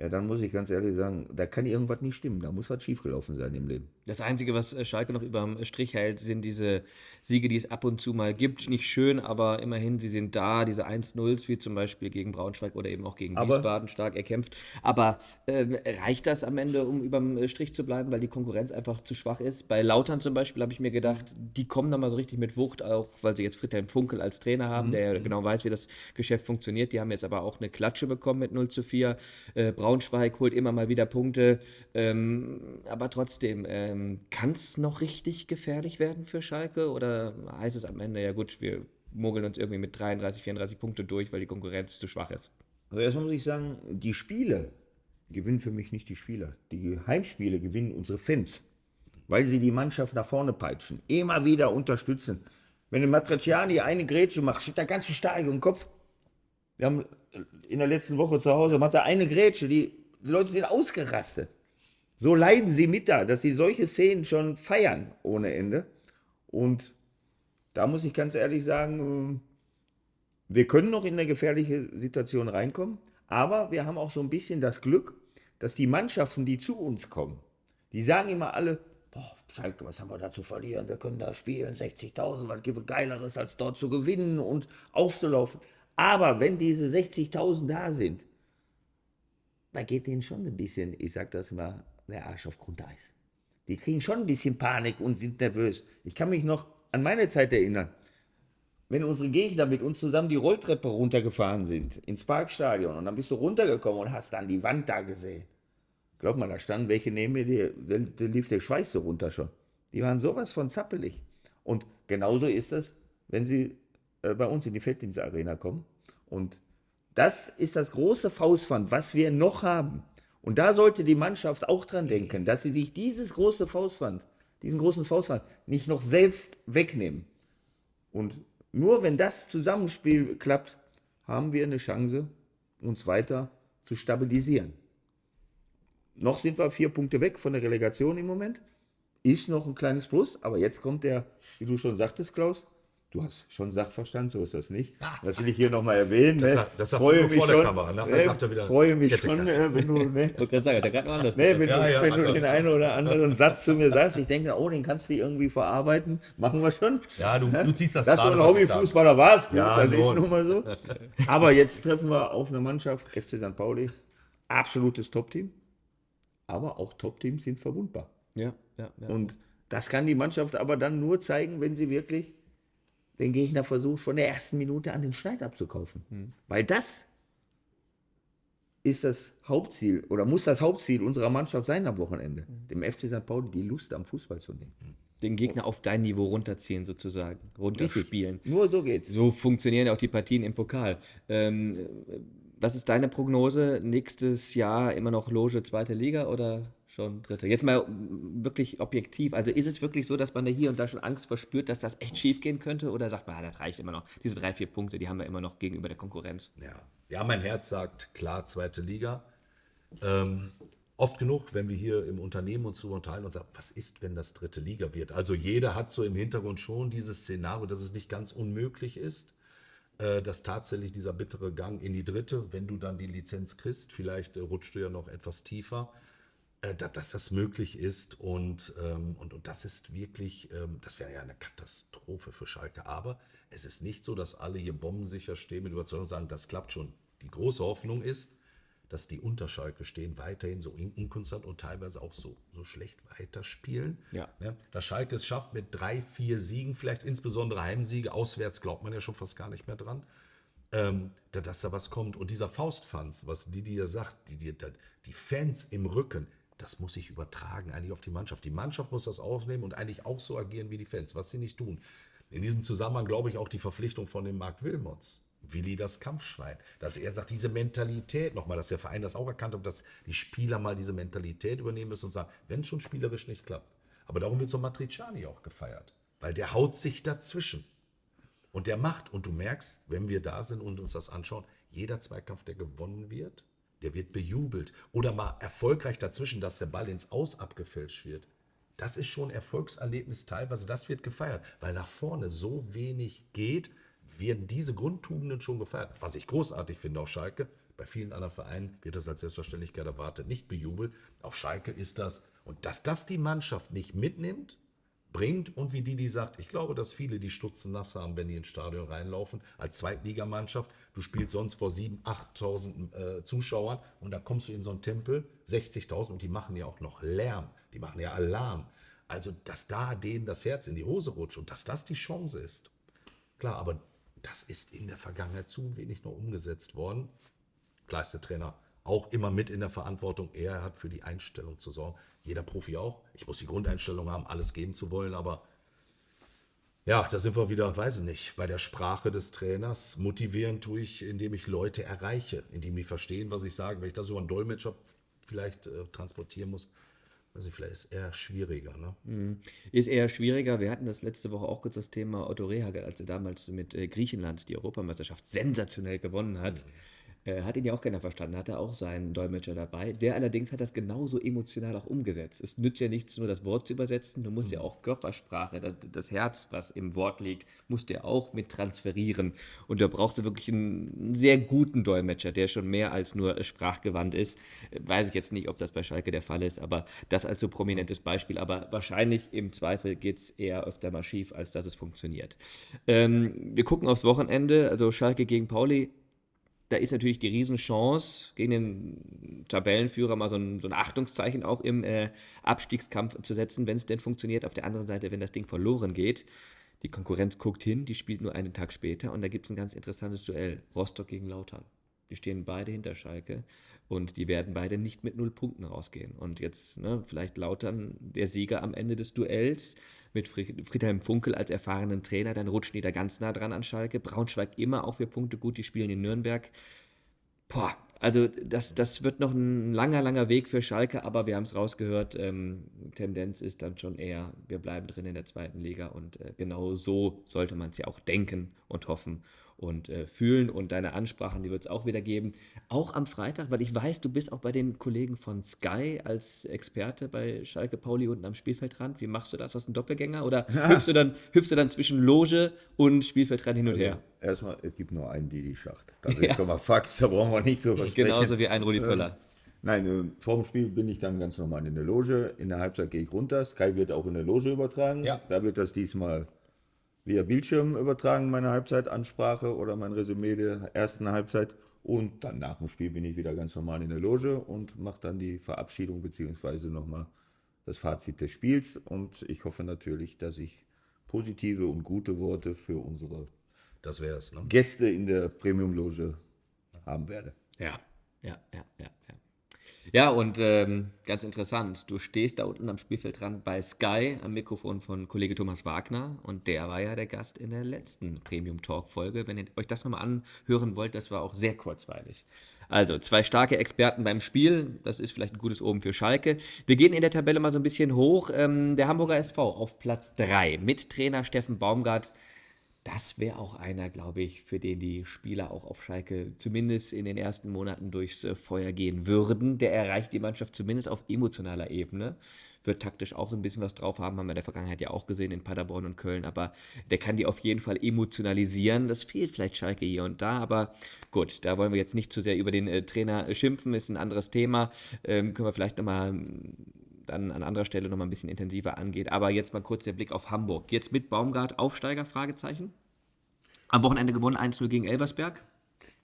ja, dann muss ich ganz ehrlich sagen, da kann irgendwas nicht stimmen. Da muss was schiefgelaufen sein im Leben. Das Einzige, was äh, Schalke noch überm Strich hält, sind diese Siege, die es ab und zu mal gibt. Nicht schön, aber immerhin, sie sind da. Diese 1-0s, wie zum Beispiel gegen Braunschweig oder eben auch gegen aber, Wiesbaden, stark erkämpft. Aber ähm, reicht das am Ende, um überm äh, Strich zu bleiben, weil die Konkurrenz einfach zu schwach ist? Bei Lautern zum Beispiel habe ich mir gedacht, die kommen da mal so richtig mit Wucht, auch weil sie jetzt Friedhelm Funkel als Trainer haben, mhm. der genau weiß, wie das Geschäft funktioniert. Die haben jetzt aber auch eine Klatsche bekommen mit 0 zu 4. Äh, Braunschweig holt immer mal wieder Punkte. Ähm, aber trotzdem, ähm, kann es noch richtig gefährlich werden für Schalke? Oder heißt es am Ende, ja gut, wir mogeln uns irgendwie mit 33, 34 Punkte durch, weil die Konkurrenz zu schwach ist? Also erstmal muss ich sagen, die Spiele gewinnen für mich nicht die Spieler. Die Heimspiele gewinnen unsere Fans, weil sie die Mannschaft nach vorne peitschen, immer wieder unterstützen. Wenn der Matriciani eine Grätsche macht, steht der ganze Stadion im Kopf. Wir haben äh, in der letzten Woche zu Hause, man hat da eine Grätsche, die, die Leute sind ausgerastet. So leiden sie mit da, dass sie solche Szenen schon feiern ohne Ende. Und da muss ich ganz ehrlich sagen, ähm, wir können noch in eine gefährliche Situation reinkommen, aber wir haben auch so ein bisschen das Glück, dass die Mannschaften, die zu uns kommen, die sagen immer alle, boah, Schalke, was haben wir da zu verlieren? Wir können da spielen, 60.000, was gibt es Geileres, als dort zu gewinnen und aufzulaufen. Aber wenn diese 60.000 da sind, da geht denen schon ein bisschen, ich sage das immer, der Arsch auf Grundeis. Die kriegen schon ein bisschen Panik und sind nervös. Ich kann mich noch an meine Zeit erinnern, wenn unsere Gegner mit uns zusammen die Rolltreppe runtergefahren sind ins Parkstadion und dann bist du runtergekommen und hast dann die Wand da gesehen. Glaub mal, da standen welche neben mir, da lief der Schweiß so runter schon. Die waren sowas von zappelig. Und genauso ist das, wenn sie äh, bei uns in die Felddienst Arena kommen. Und das ist das große Faustpfand, was wir noch haben. Und da sollte die Mannschaft auch dran denken, dass sie sich dieses große Faustpfand, diesen großen Faustpfand nicht noch selbst wegnehmen. Und nur wenn das Zusammenspiel klappt, haben wir eine Chance, uns weiter zu stabilisieren. Noch sind wir vier Punkte weg von der Relegation im Moment. Ist noch ein kleines Plus, aber jetzt kommt der, wie du schon sagtest, Klaus, Du hast schon Sachverstand, so ist das nicht. Ah. Das will ich hier nochmal erwähnen. Das, ne? das sagt freue mich vor schon, der Kamera. Nachher ne? ne, sagt er wieder. Freue mich schon, wenn du, ne? Ich sagen, der kann anders. Ne? Wenn, ja, du, ja, wenn du also- den einen oder anderen Satz zu mir sagst, ich denke, oh, den kannst du irgendwie verarbeiten. Machen wir schon. Ja, du, du ziehst das Dass gerade, du ein Hobbyfußballer warst, ja, das ist nun mal so. Aber jetzt treffen wir auf eine Mannschaft, FC St. Pauli, absolutes Top-Team. Aber auch Top-Teams sind verwundbar. Ja, ja, ja. Und das kann die Mannschaft aber dann nur zeigen, wenn sie wirklich den Gegner versucht, von der ersten Minute an den Schneid abzukaufen. Mhm. Weil das ist das Hauptziel oder muss das Hauptziel unserer Mannschaft sein am Wochenende, hm. dem FC St. Pauli die Lust am Fußball zu nehmen. Hm. Den Gegner auf dein Niveau runterziehen, sozusagen. Runterspielen. Richtig. Nur so geht's. So funktionieren auch die Partien im Pokal. Ähm, was ist deine Prognose? Nächstes Jahr immer noch Loge zweite Liga oder schon Dritte. Jetzt mal wirklich objektiv. Also ist es wirklich so, dass man da hier und da schon Angst verspürt, dass das echt schief gehen könnte? Oder sagt man, ah, das reicht immer noch. Diese drei, vier Punkte, die haben wir immer noch gegenüber der Konkurrenz. Ja, ja mein Herz sagt klar, zweite Liga. Ähm, oft genug, wenn wir hier im Unternehmen uns so unterhalten und sagen, was ist, wenn das dritte Liga wird? Also jeder hat so im Hintergrund schon dieses Szenario, dass es nicht ganz unmöglich ist äh, dass tatsächlich dieser bittere Gang in die dritte, wenn du dann die Lizenz kriegst, vielleicht äh, rutscht du ja noch etwas tiefer, äh, dass das möglich ist und, ähm, und, und das ist wirklich, ähm, das wäre ja eine Katastrophe für Schalke. Aber es ist nicht so, dass alle hier bombensicher stehen mit Überzeugung und sagen, das klappt schon. Die große Hoffnung ist, dass die unter Schalke stehen, weiterhin so unkonstant und teilweise auch so, so schlecht weiterspielen. Ja. Ne? Dass Schalke es schafft mit drei, vier Siegen, vielleicht insbesondere Heimsiege, auswärts glaubt man ja schon fast gar nicht mehr dran, ähm, dass da was kommt. Und dieser Faustpfanz, was Didier sagt, die, die, die Fans im Rücken, das muss ich übertragen eigentlich auf die Mannschaft. Die Mannschaft muss das aufnehmen und eigentlich auch so agieren wie die Fans, was sie nicht tun. In diesem Zusammenhang glaube ich auch die Verpflichtung von dem Marc Wilmots. Willi das Kampfschwein, dass er sagt, diese Mentalität nochmal, dass der Verein das auch erkannt hat, dass die Spieler mal diese Mentalität übernehmen müssen und sagen, wenn es schon spielerisch nicht klappt. Aber darum wird so Matriciani auch gefeiert, weil der haut sich dazwischen. Und der macht, und du merkst, wenn wir da sind und uns das anschauen, jeder Zweikampf, der gewonnen wird, der wird bejubelt. Oder mal erfolgreich dazwischen, dass der Ball ins Aus abgefälscht wird. Das ist schon Erfolgserlebnis teilweise, das wird gefeiert, weil nach vorne so wenig geht, werden diese Grundtugenden schon gefeiert. Was ich großartig finde auf Schalke, bei vielen anderen Vereinen wird das als Selbstverständlichkeit erwartet, nicht bejubelt. Auf Schalke ist das. Und dass das die Mannschaft nicht mitnimmt, bringt und wie Didi sagt, ich glaube, dass viele die Stutzen nass haben, wenn die ins Stadion reinlaufen, als Zweitligamannschaft. Du spielst sonst vor 7.000, 8.000 äh, Zuschauern und da kommst du in so einen Tempel, 60.000 und die machen ja auch noch Lärm, die machen ja Alarm. Also, dass da denen das Herz in die Hose rutscht und dass das die Chance ist. Klar, aber das ist in der Vergangenheit zu wenig noch umgesetzt worden. Kleister Trainer auch immer mit in der Verantwortung. Er hat für die Einstellung zu sorgen. Jeder Profi auch. Ich muss die Grundeinstellung haben, alles geben zu wollen, aber ja, da sind wir wieder, weiß ich nicht, bei der Sprache des Trainers. Motivieren tue ich, indem ich Leute erreiche, indem die verstehen, was ich sage. Wenn ich das über einen Dolmetscher vielleicht äh, transportieren muss, weiß ich, vielleicht ist eher schwieriger. Ne? Mhm. Ist eher schwieriger. Wir hatten das letzte Woche auch kurz das Thema Otto Rehagel, als er damals mit äh, Griechenland die Europameisterschaft sensationell gewonnen hat. Mhm äh, hat ihn ja auch keiner verstanden, hatte auch seinen Dolmetscher dabei. Der allerdings hat das genauso emotional auch umgesetzt. Es nützt ja nichts, nur das Wort zu übersetzen, du musst mhm. ja auch Körpersprache, das, das, Herz, was im Wort liegt, musst du ja auch mit transferieren. Und da brauchst du wirklich einen sehr guten Dolmetscher, der schon mehr als nur sprachgewandt ist. Weiß ich jetzt nicht, ob das bei Schalke der Fall ist, aber das als so prominentes Beispiel. Aber wahrscheinlich im Zweifel geht es eher öfter mal schief, als dass es funktioniert. Ähm, wir gucken aufs Wochenende, also Schalke gegen Pauli da ist natürlich die Riesenchance, gegen den Tabellenführer mal so ein, so ein Achtungszeichen auch im äh, Abstiegskampf zu setzen, wenn es denn funktioniert. Auf der anderen Seite, wenn das Ding verloren geht, die Konkurrenz guckt hin, die spielt nur einen Tag später und da gibt es ein ganz interessantes Duell. Rostock gegen Lautern. Die stehen beide hinter Schalke und die werden beide nicht mit null Punkten rausgehen. Und jetzt ne, vielleicht lautern der Sieger am Ende des Duells mit Friedhelm Funkel als erfahrenen Trainer, dann rutschen die da ganz nah dran an Schalke. Braunschweig immer auch für Punkte gut, die spielen in Nürnberg. Boah, also das, das wird noch ein langer, langer Weg für Schalke, aber wir haben es rausgehört, ähm, Tendenz ist dann schon eher, wir bleiben drin in der zweiten Liga und äh, genau so sollte man es ja auch denken und hoffen und äh, fühlen und deine Ansprachen, die wird es auch wieder geben. Auch am Freitag, weil ich weiß, du bist auch bei den Kollegen von Sky als Experte bei Schalke Pauli unten am Spielfeldrand. Wie machst du das? Hast du einen Doppelgänger oder hüpfst, du dann, hüpfst du dann zwischen Loge und Spielfeldrand hin und also her? Also, erstmal, es gibt nur einen Didi-Schacht. Das ist ja. schon mal Fakt, da brauchen wir nicht drüber genau sprechen. Genauso wie ein Rudi ähm, Völler. Ähm. Nein, vor dem Spiel bin ich dann ganz normal in der Loge. In der Halbzeit gehe ich runter. Sky wird auch in der Loge übertragen. Ja. Da wird das diesmal via Bildschirm übertragen, meine Halbzeitansprache oder mein Resümee der ersten Halbzeit. Und dann nach dem Spiel bin ich wieder ganz normal in der Loge und mache dann die Verabschiedung bzw. nochmal das Fazit des Spiels. Und ich hoffe natürlich, dass ich positive und gute Worte für unsere ne? Gäste in der Premium-Loge haben werde. Ja, ja, ja, ja. ja. Ja, und ähm, ganz interessant, du stehst da unten am Spielfeld dran bei Sky am Mikrofon von Kollege Thomas Wagner und der war ja der Gast in der letzten Premium Talk Folge. Wenn ihr euch das nochmal anhören wollt, das war auch sehr kurzweilig. Also, zwei starke Experten beim Spiel, das ist vielleicht ein gutes Oben für Schalke. Wir gehen in der Tabelle mal so ein bisschen hoch. Ähm, der Hamburger SV auf Platz 3 mit Trainer Steffen Baumgart das wäre auch einer, glaube ich, für den die Spieler auch auf Schalke zumindest in den ersten Monaten durchs äh, Feuer gehen würden. Der erreicht die Mannschaft zumindest auf emotionaler Ebene. Wird taktisch auch so ein bisschen was drauf haben, haben wir in der Vergangenheit ja auch gesehen in Paderborn und Köln, aber der kann die auf jeden Fall emotionalisieren. Das fehlt vielleicht Schalke hier und da, aber gut, da wollen wir jetzt nicht zu sehr über den äh, Trainer äh, schimpfen, ist ein anderes Thema. Ähm, können wir vielleicht nochmal dann an anderer Stelle noch mal ein bisschen intensiver angeht. Aber jetzt mal kurz der Blick auf Hamburg. Jetzt mit Baumgart Aufsteiger? Fragezeichen. Am Wochenende gewonnen 1-0 gegen Elversberg.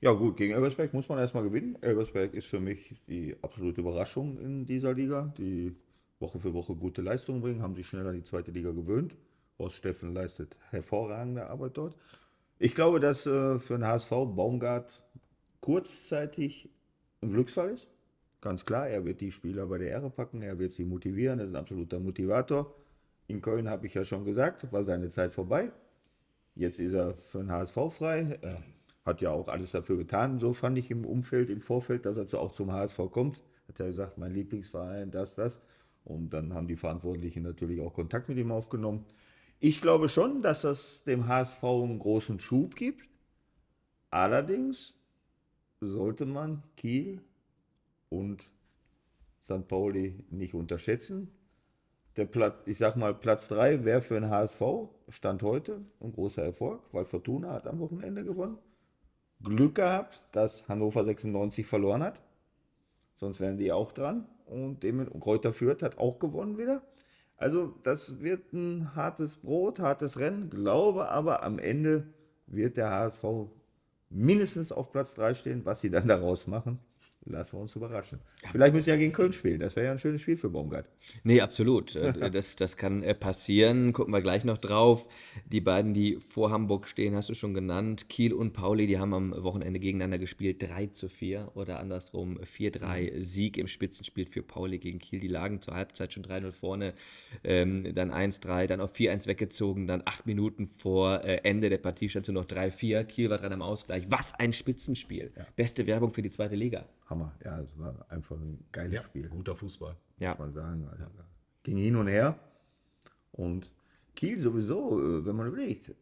Ja gut, gegen Elversberg muss man erstmal gewinnen. Elversberg ist für mich die absolute Überraschung in dieser Liga. Die Woche für Woche gute Leistungen bringen, haben sich schnell an die zweite Liga gewöhnt. Horst Steffen leistet hervorragende Arbeit dort. Ich glaube, dass äh, für den HSV Baumgart kurzzeitig ein Glücksfall ist. Ganz klar, er wird die Spieler bei der Ehre packen, er wird sie motivieren, er ist ein absoluter Motivator. In Köln habe ich ja schon gesagt, war seine Zeit vorbei. Jetzt ist er für den HSV frei. Er hat ja auch alles dafür getan, so fand ich im Umfeld, im Vorfeld, dass er auch zum HSV kommt. Hat er gesagt, mein Lieblingsverein, das, das. Und dann haben die Verantwortlichen natürlich auch Kontakt mit ihm aufgenommen. Ich glaube schon, dass das dem HSV einen großen Schub gibt. Allerdings sollte man Kiel und St. Pauli nicht unterschätzen. Der Platz, ich sag mal, Platz 3 wäre für den HSV, Stand heute, ein großer Erfolg, weil Fortuna hat am Wochenende gewonnen. Glück gehabt, dass Hannover 96 verloren hat. Sonst wären die auch dran. Und Kräuter Fürth hat auch gewonnen wieder. Also, das wird ein hartes Brot, hartes Rennen. Glaube aber, am Ende wird der HSV mindestens auf Platz 3 stehen. Was sie dann daraus machen, Lassen wir uns überraschen. Vielleicht müssen wir ja gegen Köln spielen. Das wäre ja ein schönes Spiel für Baumgart. Nee, absolut. Äh, das, das kann äh, passieren. Gucken wir gleich noch drauf. Die beiden, die vor Hamburg stehen, hast du schon genannt. Kiel und Pauli, die haben am Wochenende gegeneinander gespielt. 3 zu 4 oder andersrum 4-3 mhm. Sieg im Spitzenspiel für Pauli gegen Kiel. Die lagen zur Halbzeit schon 3-0 vorne. Ähm, dann 1-3, dann auf 4-1 weggezogen. Dann acht Minuten vor äh, Ende der Partie stand nur noch 3-4. Kiel war dran am Ausgleich. Was ein Spitzenspiel. Ja. Beste Werbung für die zweite Liga. Hammer. Ja, es war einfach ein geiles ja, Spiel. Guter Fußball. Ja. Muss man sagen. Also, ja. Ging hin und her. Und Kiel sowieso, äh, wenn man überlegt,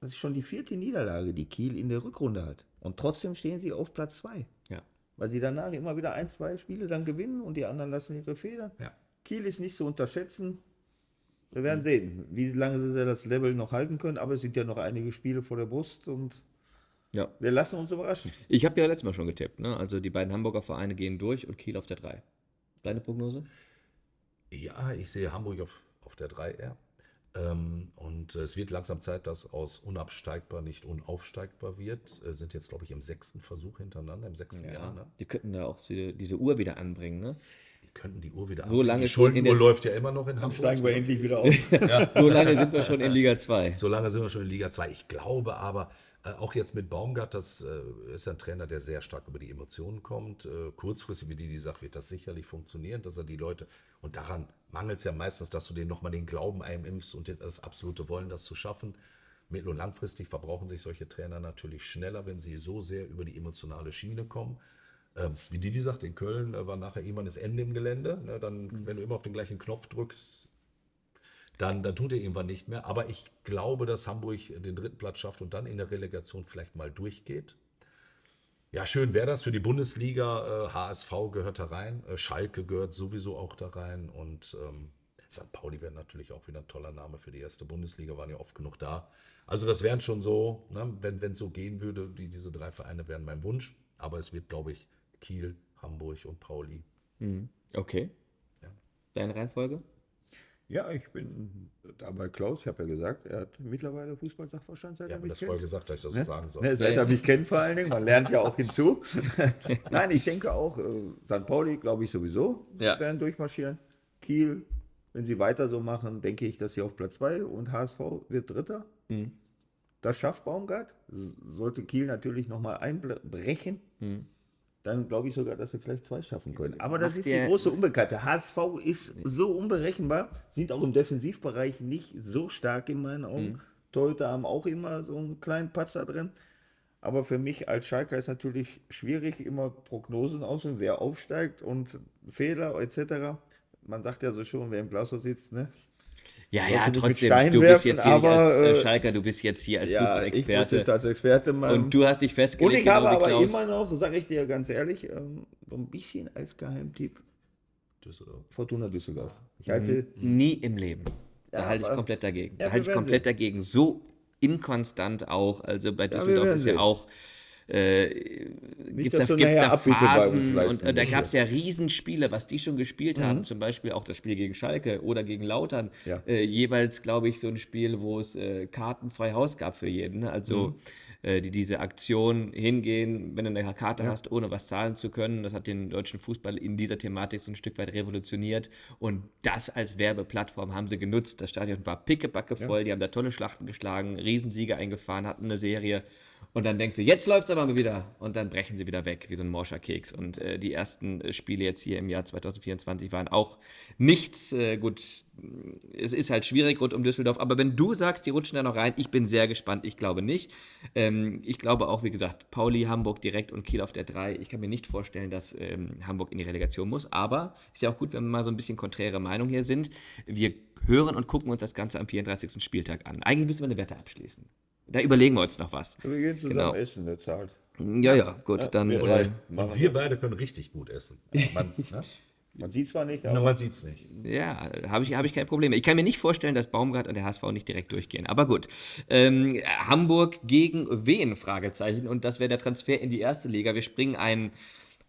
das ist schon die vierte Niederlage, die Kiel in der Rückrunde hat. Und trotzdem stehen sie auf Platz zwei. Ja. Weil sie danach immer wieder ein, zwei Spiele dann gewinnen und die anderen lassen ihre Federn. Ja. Kiel ist nicht zu unterschätzen. Wir werden hm. sehen, wie lange sie das Level noch halten können, aber es sind ja noch einige Spiele vor der Brust und ja. Wir lassen uns überraschen. Ich habe ja letztes Mal schon getippt. Ne? Also die beiden Hamburger Vereine gehen durch und Kiel auf der 3. Deine Prognose? Ja, ich sehe Hamburg auf, auf der 3, eher. Ähm, und äh, es wird langsam Zeit, dass aus unabsteigbar nicht unaufsteigbar wird. Äh, sind jetzt, glaube ich, im sechsten Versuch hintereinander, im sechsten ja, Jahr. Ne? Die könnten da auch diese, diese Uhr wieder anbringen, ne? könnten die Uhr wieder so lange Die Schuldenuhr läuft ja immer noch in Hamburg. Dann steigen wir endlich wieder auf. ja. So lange sind wir schon in Liga 2. So lange sind wir schon in Liga 2. Ich glaube aber, äh, auch jetzt mit Baumgart, das äh, ist ein Trainer, der sehr stark über die Emotionen kommt. Äh, kurzfristig mit die sagt, wird das sicherlich funktionieren, dass er die Leute, und daran mangelt es ja meistens, dass du denen nochmal den Glauben einimpfst und das absolute Wollen, das zu schaffen. Mittel- und langfristig verbrauchen sich solche Trainer natürlich schneller, wenn sie so sehr über die emotionale Schiene kommen. Äh, wie Didi sagt, in Köln äh, war nachher irgendwann das Ende im Gelände. Ne? Dann, mhm. wenn du immer auf den gleichen Knopf drückst, dann, dann tut er irgendwann nicht mehr. Aber ich glaube, dass Hamburg den dritten Platz schafft und dann in der Relegation vielleicht mal durchgeht. Ja, schön wäre das für die Bundesliga. HSV äh, gehört da rein, Schalke gehört sowieso auch da rein und ähm, St. Pauli wäre natürlich auch wieder ein toller Name für die erste Bundesliga, waren ja oft genug da. Also das wären schon so, ne, wenn es so gehen würde, die, diese drei Vereine wären mein Wunsch. Aber es wird, glaube ich, Kiel, Hamburg und Pauli. Mhm. Okay. Ja. Deine Reihenfolge? Ja, ich bin dabei Klaus, ich habe ja gesagt, er hat mittlerweile Fußballsachverstand seit ja, er mich kennt. das vorher gesagt, dass ich das ne? so sagen soll. Ne, seit er mich kennt vor allen Dingen, man lernt ja auch hinzu. Nein, ich denke auch, äh, St. Pauli, glaube ich sowieso, ja. werden durchmarschieren. Kiel, wenn sie weiter so machen, denke ich, dass sie auf Platz 2 und HSV wird Dritter. Mhm. Das schafft Baumgart. Sollte Kiel natürlich nochmal einbrechen. Mhm dann glaube ich sogar, dass sie vielleicht zwei schaffen können. Aber das Macht ist die große Unbekannte. HSV ist so unberechenbar, sind auch im Defensivbereich nicht so stark in meinen Augen. Mhm. Torhüter haben auch immer so einen kleinen Patzer drin. Aber für mich als Schalker ist natürlich schwierig, immer Prognosen auszunehmen, wer aufsteigt und Fehler etc. Man sagt ja so schon, wer im Glashaus sitzt, ne? Ja, ja, trotzdem. Du bist jetzt hier aber, als äh, äh, Schalker, du bist jetzt hier als ja, Fußballexperte. Ich bin jetzt als Experte mal. Und du hast dich festgelegt. Und ich habe aber Klaus. immer noch, so sage ich dir ganz ehrlich, ähm, so ein bisschen als Geheimtipp. Düsseldorf. Fortuna Düsseldorf. Ich mhm. halte mhm. nie im Leben. Da ja, halte ich komplett dagegen. Da ja, halte ich komplett sehen. dagegen. So inkonstant auch. Also bei Düsseldorf ist ja auch äh, gibt es da, gibt's da Phasen und, und da gab es ja Riesenspiele, was die schon gespielt mhm. haben, zum Beispiel auch das Spiel gegen Schalke oder gegen Lautern, ja. äh, jeweils glaube ich so ein Spiel, wo es äh, kartenfrei Haus gab für jeden, ne? also mhm. äh, die, diese Aktion hingehen, wenn du eine Karte ja. hast, ohne was zahlen zu können, das hat den deutschen Fußball in dieser Thematik so ein Stück weit revolutioniert und das als Werbeplattform haben sie genutzt, das Stadion war pickebacke voll, ja. die haben da tolle Schlachten geschlagen, Riesensiege eingefahren, hatten eine Serie und dann denkst du, jetzt läuft es aber mal wieder. Und dann brechen sie wieder weg, wie so ein morscher Keks. Und äh, die ersten äh, Spiele jetzt hier im Jahr 2024 waren auch nichts. Äh, gut, mm, es ist halt schwierig rund um Düsseldorf. Aber wenn du sagst, die rutschen da noch rein, ich bin sehr gespannt. Ich glaube nicht. Ähm, ich glaube auch, wie gesagt, Pauli, Hamburg direkt und Kiel auf der 3. Ich kann mir nicht vorstellen, dass ähm, Hamburg in die Relegation muss. Aber ist ja auch gut, wenn wir mal so ein bisschen konträre Meinung hier sind. Wir hören und gucken uns das Ganze am 34. Spieltag an. Eigentlich müssen wir eine Wette abschließen. Da überlegen wir uns noch was. Wir gehen zusammen genau. essen, wer ne, zahlt. Ja, ja, gut, ja, dann. Wir, äh, wir beide können richtig gut essen. Also man, ne? man sieht zwar nicht, aber. No, man sieht es nicht. Ja, habe ich, hab ich kein Problem. Ich kann mir nicht vorstellen, dass Baumgart und der HSV nicht direkt durchgehen. Aber gut. Ähm, Hamburg gegen wen? Fragezeichen. Und das wäre der Transfer in die erste Liga. Wir springen einen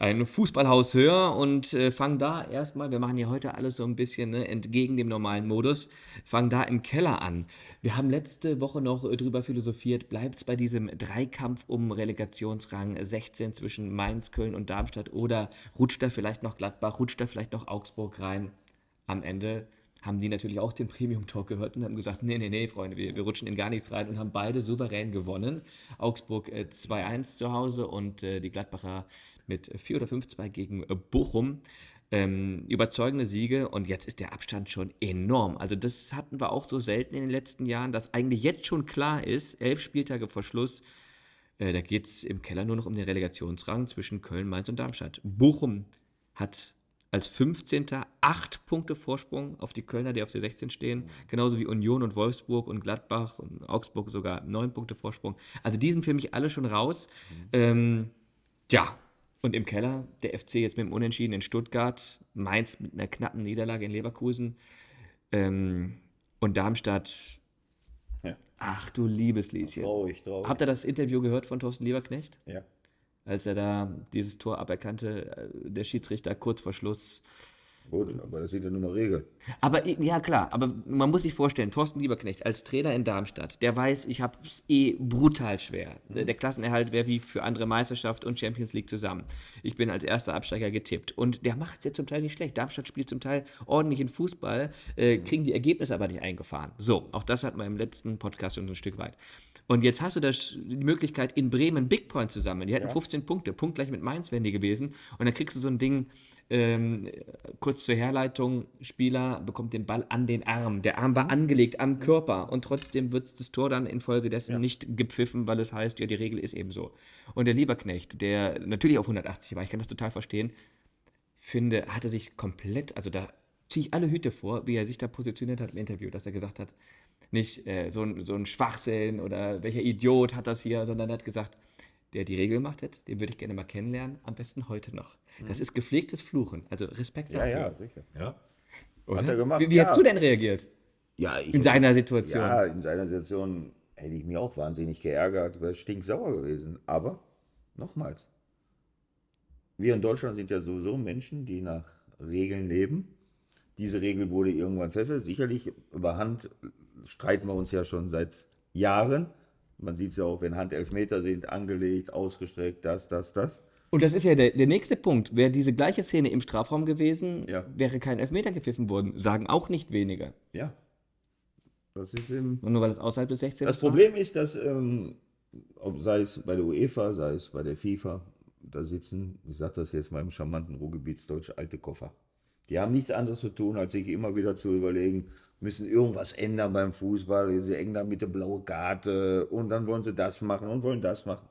ein Fußballhaus höher und äh, fangen da erstmal, wir machen ja heute alles so ein bisschen ne, entgegen dem normalen Modus, fangen da im Keller an. Wir haben letzte Woche noch äh, drüber philosophiert, bleibt es bei diesem Dreikampf um Relegationsrang 16 zwischen Mainz, Köln und Darmstadt oder rutscht da vielleicht noch Gladbach, rutscht da vielleicht noch Augsburg rein? Am Ende haben die natürlich auch den Premium Talk gehört und haben gesagt, nee, nee, nee, Freunde, wir, wir rutschen in gar nichts rein und haben beide souverän gewonnen. Augsburg äh, 2-1 zu Hause und äh, die Gladbacher mit 4 oder 5-2 gegen äh, Bochum. Ähm, überzeugende Siege und jetzt ist der Abstand schon enorm. Also das hatten wir auch so selten in den letzten Jahren, dass eigentlich jetzt schon klar ist, elf Spieltage vor Schluss, äh, da geht es im Keller nur noch um den Relegationsrang zwischen Köln, Mainz und Darmstadt. Bochum hat als 15. acht Punkte Vorsprung auf die Kölner, die auf der 16 stehen. Mhm. Genauso wie Union und Wolfsburg und Gladbach und Augsburg sogar neun Punkte Vorsprung. Also die sind für mich alle schon raus. Mhm. Ähm, ja, und im Keller der FC jetzt mit dem Unentschieden in Stuttgart, Mainz mit einer knappen Niederlage in Leverkusen ähm, und Darmstadt. Ja. Ach du liebes Lieschen. Traurig, traurig. Habt ihr das Interview gehört von Thorsten Lieberknecht? Ja als er da dieses Tor aberkannte, äh, der Schiedsrichter kurz vor Schluss Gut, aber das sind ja nun mal Regeln. Aber ja, klar, aber man muss sich vorstellen, Thorsten Lieberknecht als Trainer in Darmstadt, der weiß, ich habe es eh brutal schwer. Ne? Der Klassenerhalt wäre wie für andere Meisterschaft und Champions League zusammen. Ich bin als erster Absteiger getippt. Und der macht es ja zum Teil nicht schlecht. Darmstadt spielt zum Teil ordentlich in Fußball, äh, kriegen die Ergebnisse aber nicht eingefahren. So, auch das hat man im letzten Podcast schon so ein Stück weit. Und jetzt hast du das, die Möglichkeit, in Bremen Big Point zu sammeln. Die hatten ja. 15 Punkte, punktgleich mit Mainz wären die gewesen. Und dann kriegst du so ein Ding ähm, kurz zur Herleitung, Spieler bekommt den Ball an den Arm. Der Arm war mhm. angelegt am mhm. Körper und trotzdem wird das Tor dann infolgedessen ja. nicht gepfiffen, weil es heißt, ja, die Regel ist eben so. Und der Lieberknecht, der natürlich auf 180 war, ich kann das total verstehen, finde, hatte sich komplett, also da ziehe ich alle Hüte vor, wie er sich da positioniert hat im Interview, dass er gesagt hat, nicht äh, so, ein, so ein Schwachsinn oder welcher Idiot hat das hier, sondern er hat gesagt, der die Regel macht, hat, den würde ich gerne mal kennenlernen, am besten heute noch. Mhm. Das ist gepflegtes Fluchen, also Respekt dafür. Ja, ja, sicher. Ja. Oder? Hat er gemacht, wie, wie ja. hast du denn reagiert? Ja, ich, in seiner Situation. Ja, in seiner Situation hätte ich mich auch wahnsinnig geärgert, wäre stinksauer gewesen. Aber nochmals, wir in Deutschland sind ja sowieso Menschen, die nach Regeln leben. Diese Regel wurde irgendwann festgesetzt. Sicherlich über Hand streiten wir uns ja schon seit Jahren. Man sieht es ja auch, wenn Handelfmeter sind, angelegt, ausgestreckt, das, das, das. Und das ist ja der, der nächste Punkt. Wäre diese gleiche Szene im Strafraum gewesen, ja. wäre kein Elfmeter gepfiffen worden. Sagen auch nicht weniger. Ja. Das ist im Und nur weil es außerhalb des 16. Das war? Problem ist, dass, ähm, ob, sei es bei der UEFA, sei es bei der FIFA, da sitzen, ich sage das jetzt mal im charmanten Ruhrgebietsdeutsch, alte Koffer. Die haben nichts anderes zu tun, als sich immer wieder zu überlegen, müssen irgendwas ändern beim Fußball. Sie England mit der blauen Karte und dann wollen sie das machen und wollen das machen.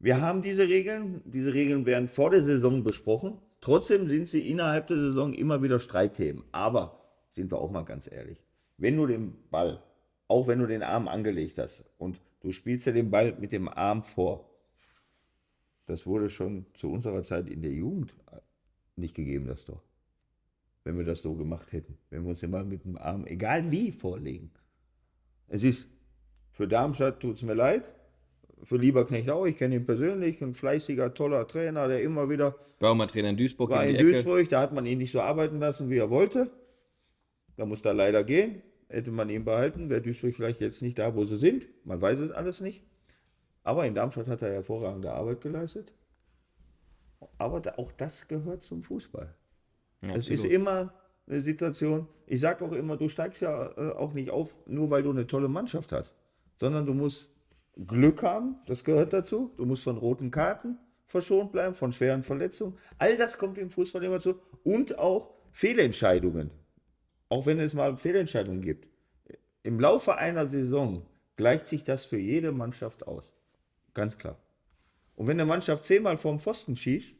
Wir haben diese Regeln. Diese Regeln werden vor der Saison besprochen. Trotzdem sind sie innerhalb der Saison immer wieder Streitthemen. Aber sind wir auch mal ganz ehrlich, wenn du den Ball, auch wenn du den Arm angelegt hast und du spielst ja den Ball mit dem Arm vor, das wurde schon zu unserer Zeit in der Jugend nicht gegeben, das doch wenn wir das so gemacht hätten. Wenn wir uns immer mit dem Arm, egal wie, vorlegen. Es ist, für Darmstadt tut es mir leid, für Lieberknecht auch, ich kenne ihn persönlich, ein fleißiger, toller Trainer, der immer wieder... War auch mal Trainer in Duisburg. War in, in Duisburg, Ecke. da hat man ihn nicht so arbeiten lassen, wie er wollte. Da muss er leider gehen. Hätte man ihn behalten, wäre Duisburg vielleicht jetzt nicht da, wo sie sind. Man weiß es alles nicht. Aber in Darmstadt hat er hervorragende Arbeit geleistet. Aber auch das gehört zum Fußball es ist immer eine Situation. Ich sage auch immer, du steigst ja äh, auch nicht auf, nur weil du eine tolle Mannschaft hast, sondern du musst Glück haben, das gehört dazu. Du musst von roten Karten verschont bleiben, von schweren Verletzungen. All das kommt im Fußball immer zu. Und auch Fehlentscheidungen. Auch wenn es mal Fehlentscheidungen gibt. Im Laufe einer Saison gleicht sich das für jede Mannschaft aus. Ganz klar. Und wenn eine Mannschaft zehnmal vorm Pfosten schießt,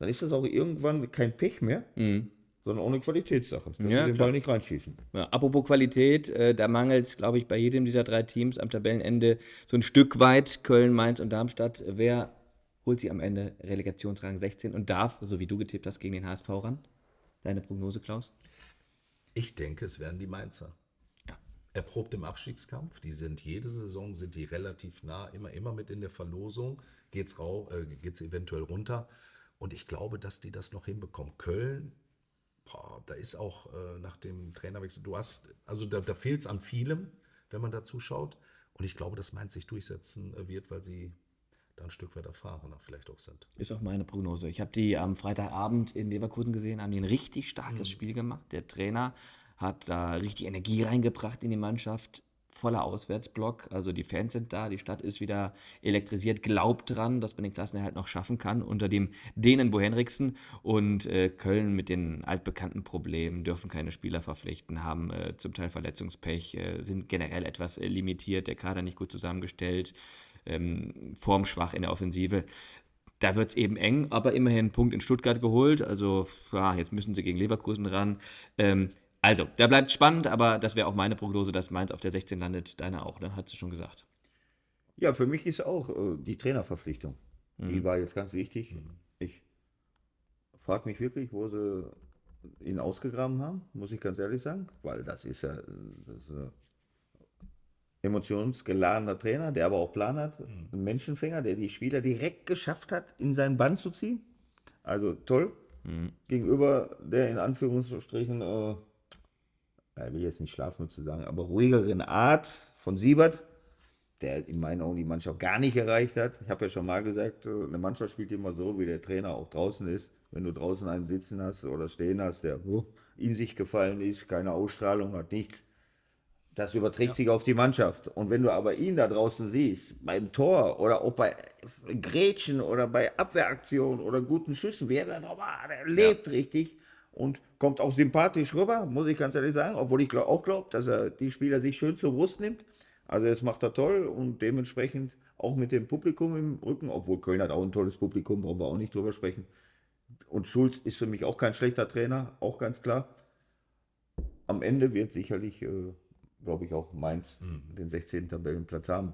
dann ist das auch irgendwann kein Pech mehr, mhm. sondern auch eine Qualitätssache, dass ja, sie den klar. Ball nicht reinschießen. Ja, apropos Qualität, äh, da mangelt es, glaube ich, bei jedem dieser drei Teams am Tabellenende so ein Stück weit, Köln, Mainz und Darmstadt. Wer holt sie am Ende Relegationsrang 16 und darf, so wie du getippt hast, gegen den HSV ran? Deine Prognose, Klaus? Ich denke, es werden die Mainzer. Erprobt im Abstiegskampf. Die sind jede Saison sind die relativ nah, immer, immer mit in der Verlosung. Geht es äh, eventuell runter. Und ich glaube, dass die das noch hinbekommen. Köln, boah, da ist auch äh, nach dem Trainerwechsel, du hast, also da, da fehlt es an vielem, wenn man da zuschaut. Und ich glaube, dass Mainz sich durchsetzen äh, wird, weil sie da ein Stück weit erfahrener vielleicht auch sind. Ist auch meine Prognose. Ich habe die am Freitagabend in Leverkusen gesehen, haben die ein richtig starkes mhm. Spiel gemacht. Der Trainer hat da richtig Energie reingebracht in die Mannschaft voller Auswärtsblock. Also die Fans sind da, die Stadt ist wieder elektrisiert, glaubt dran, dass man den Klassenerhalt noch schaffen kann unter dem Dänen Bo Henriksen. Und äh, Köln mit den altbekannten Problemen dürfen keine Spieler verpflichten, haben äh, zum Teil Verletzungspech, äh, sind generell etwas äh, limitiert, der Kader nicht gut zusammengestellt, ähm, formschwach in der Offensive da wird es eben eng, aber immerhin einen Punkt in Stuttgart geholt. Also, ja, jetzt müssen sie gegen Leverkusen ran. Ähm, also, da bleibt spannend, aber das wäre auch meine Prognose, dass Mainz auf der 16 landet. Deine auch, ne? Hast du schon gesagt. Ja, für mich ist auch äh, die Trainerverpflichtung. Mhm. Die war jetzt ganz wichtig. Mhm. Ich frage mich wirklich, wo sie ihn ausgegraben haben, muss ich ganz ehrlich sagen, weil das ist ja das ist ein emotionsgeladener Trainer, der aber auch Plan hat, mhm. ein Menschenfänger, der die Spieler direkt geschafft hat, in seinen Bann zu ziehen. Also toll. Mhm. Gegenüber der in Anführungsstrichen äh, er will jetzt nicht schlafen und zu sagen, aber ruhigeren Art von Siebert, der in meinen Augen die Mannschaft gar nicht erreicht hat. Ich habe ja schon mal gesagt, äh, eine Mannschaft spielt immer so, wie der Trainer auch draußen ist. Wenn du draußen einen sitzen hast oder stehen hast, der in sich gefallen ist, keine Ausstrahlung hat, nichts, das überträgt ja. sich auf die Mannschaft. Und wenn du aber ihn da draußen siehst, beim Tor oder auch bei Grätschen oder bei Abwehraktionen oder guten Schüssen, wer da drauf, der lebt ja. richtig. Und kommt auch sympathisch rüber, muss ich ganz ehrlich sagen, obwohl ich glaub, auch glaube, dass er die Spieler sich schön zur Brust nimmt. Also das macht er toll und dementsprechend auch mit dem Publikum im Rücken, obwohl Köln hat auch ein tolles Publikum, brauchen wir auch nicht drüber sprechen. Und Schulz ist für mich auch kein schlechter Trainer, auch ganz klar. Am Ende wird sicherlich, äh, glaube ich, auch Mainz mhm. den 16. Tabellenplatz haben.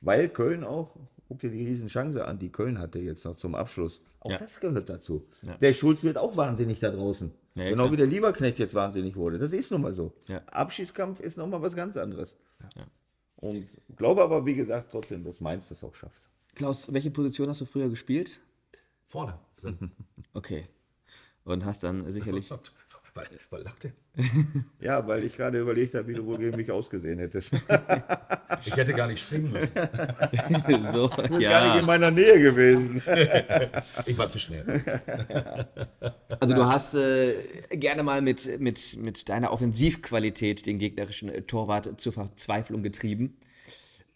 Weil Köln auch, guck dir die Riesenchance an, die Köln hatte jetzt noch zum Abschluss. Auch ja. das gehört dazu. Ja. Der Schulz wird auch wahnsinnig da draußen. Ja, genau wie der Lieberknecht jetzt wahnsinnig wurde. Das ist nun mal so. Ja. Abschiedskampf ist nochmal was ganz anderes. Ja. Und glaube aber, wie gesagt, trotzdem, dass Mainz das auch schafft. Klaus, welche Position hast du früher gespielt? Vorne. Okay. Und hast dann sicherlich Weil, weil lacht Ja, weil ich gerade überlegt habe, wie du wohl gegen mich ausgesehen hättest. Ich hätte gar nicht springen müssen. so, du bist ja. gar nicht in meiner Nähe gewesen. Ich war zu schnell. Also du hast äh, gerne mal mit, mit, mit deiner Offensivqualität den gegnerischen äh, Torwart zur Verzweiflung getrieben.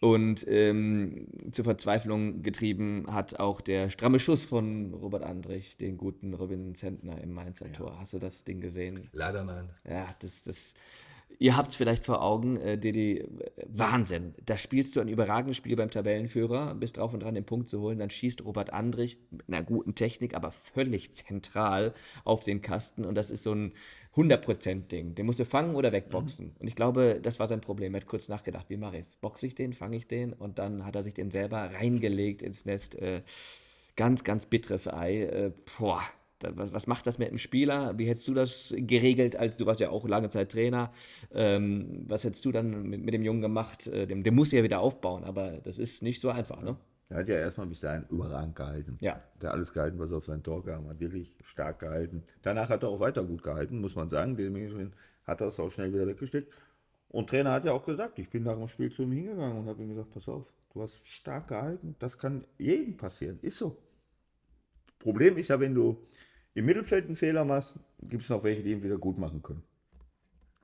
Und ähm, zur Verzweiflung getrieben hat auch der stramme Schuss von Robert Andrich, den guten Robin Zentner im Mainzer ja. Tor. Hast du das Ding gesehen? Leider nein. Ja, das, das, Ihr habt es vielleicht vor Augen, äh, Didi, äh, Wahnsinn. Da spielst du ein überragendes Spiel beim Tabellenführer, bist drauf und dran, den Punkt zu holen. Dann schießt Robert Andrich mit einer guten Technik, aber völlig zentral auf den Kasten. Und das ist so ein 100%-Ding. Den musst du fangen oder wegboxen. Mhm. Und ich glaube, das war sein Problem. Er hat kurz nachgedacht, wie mache ich es? Boxe ich den, fange ich den? Und dann hat er sich den selber reingelegt ins Nest. Äh, ganz, ganz bitteres Ei. Äh, boah, was macht das mit dem Spieler? Wie hättest du das geregelt, als du warst ja auch lange Zeit Trainer? Ähm, was hättest du dann mit, mit dem Jungen gemacht? Äh, dem, dem musst ja wieder aufbauen, aber das ist nicht so einfach, ne? Er hat ja erstmal bis dahin überragend gehalten. Ja. Der hat alles gehalten, was er auf sein Tor kam, hat wirklich stark gehalten. Danach hat er auch weiter gut gehalten, muss man sagen. Dementsprechend hat er es auch schnell wieder weggesteckt. Und Trainer hat ja auch gesagt, ich bin nach dem Spiel zu ihm hingegangen und habe ihm gesagt, pass auf, du hast stark gehalten, das kann jedem passieren, ist so. Problem ist ja, wenn du im Mittelfeld einen Fehler machst, gibt es noch welche, die ihn wieder gut machen können.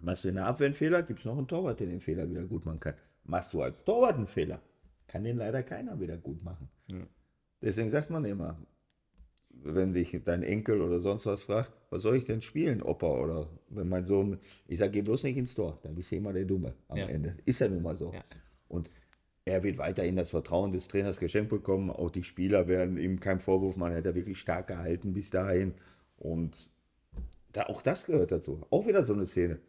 Machst du in der Abwehr einen Fehler, gibt es noch einen Torwart, der den Fehler wieder gut machen kann. Machst du als Torwart einen Fehler, kann den leider keiner wieder gut machen. Ja. Deswegen sagt man immer, wenn dich dein Enkel oder sonst was fragt, was soll ich denn spielen, Opa? Oder wenn mein Sohn, ich sage, geh bloß nicht ins Tor, dann bist du immer der Dumme am ja. Ende. Ist ja nun mal so. Ja. Und er wird weiterhin das Vertrauen des Trainers geschenkt bekommen. Auch die Spieler werden ihm keinen Vorwurf machen. Er hat er wirklich stark gehalten bis dahin. Und da, auch das gehört dazu. Auch wieder so eine Szene.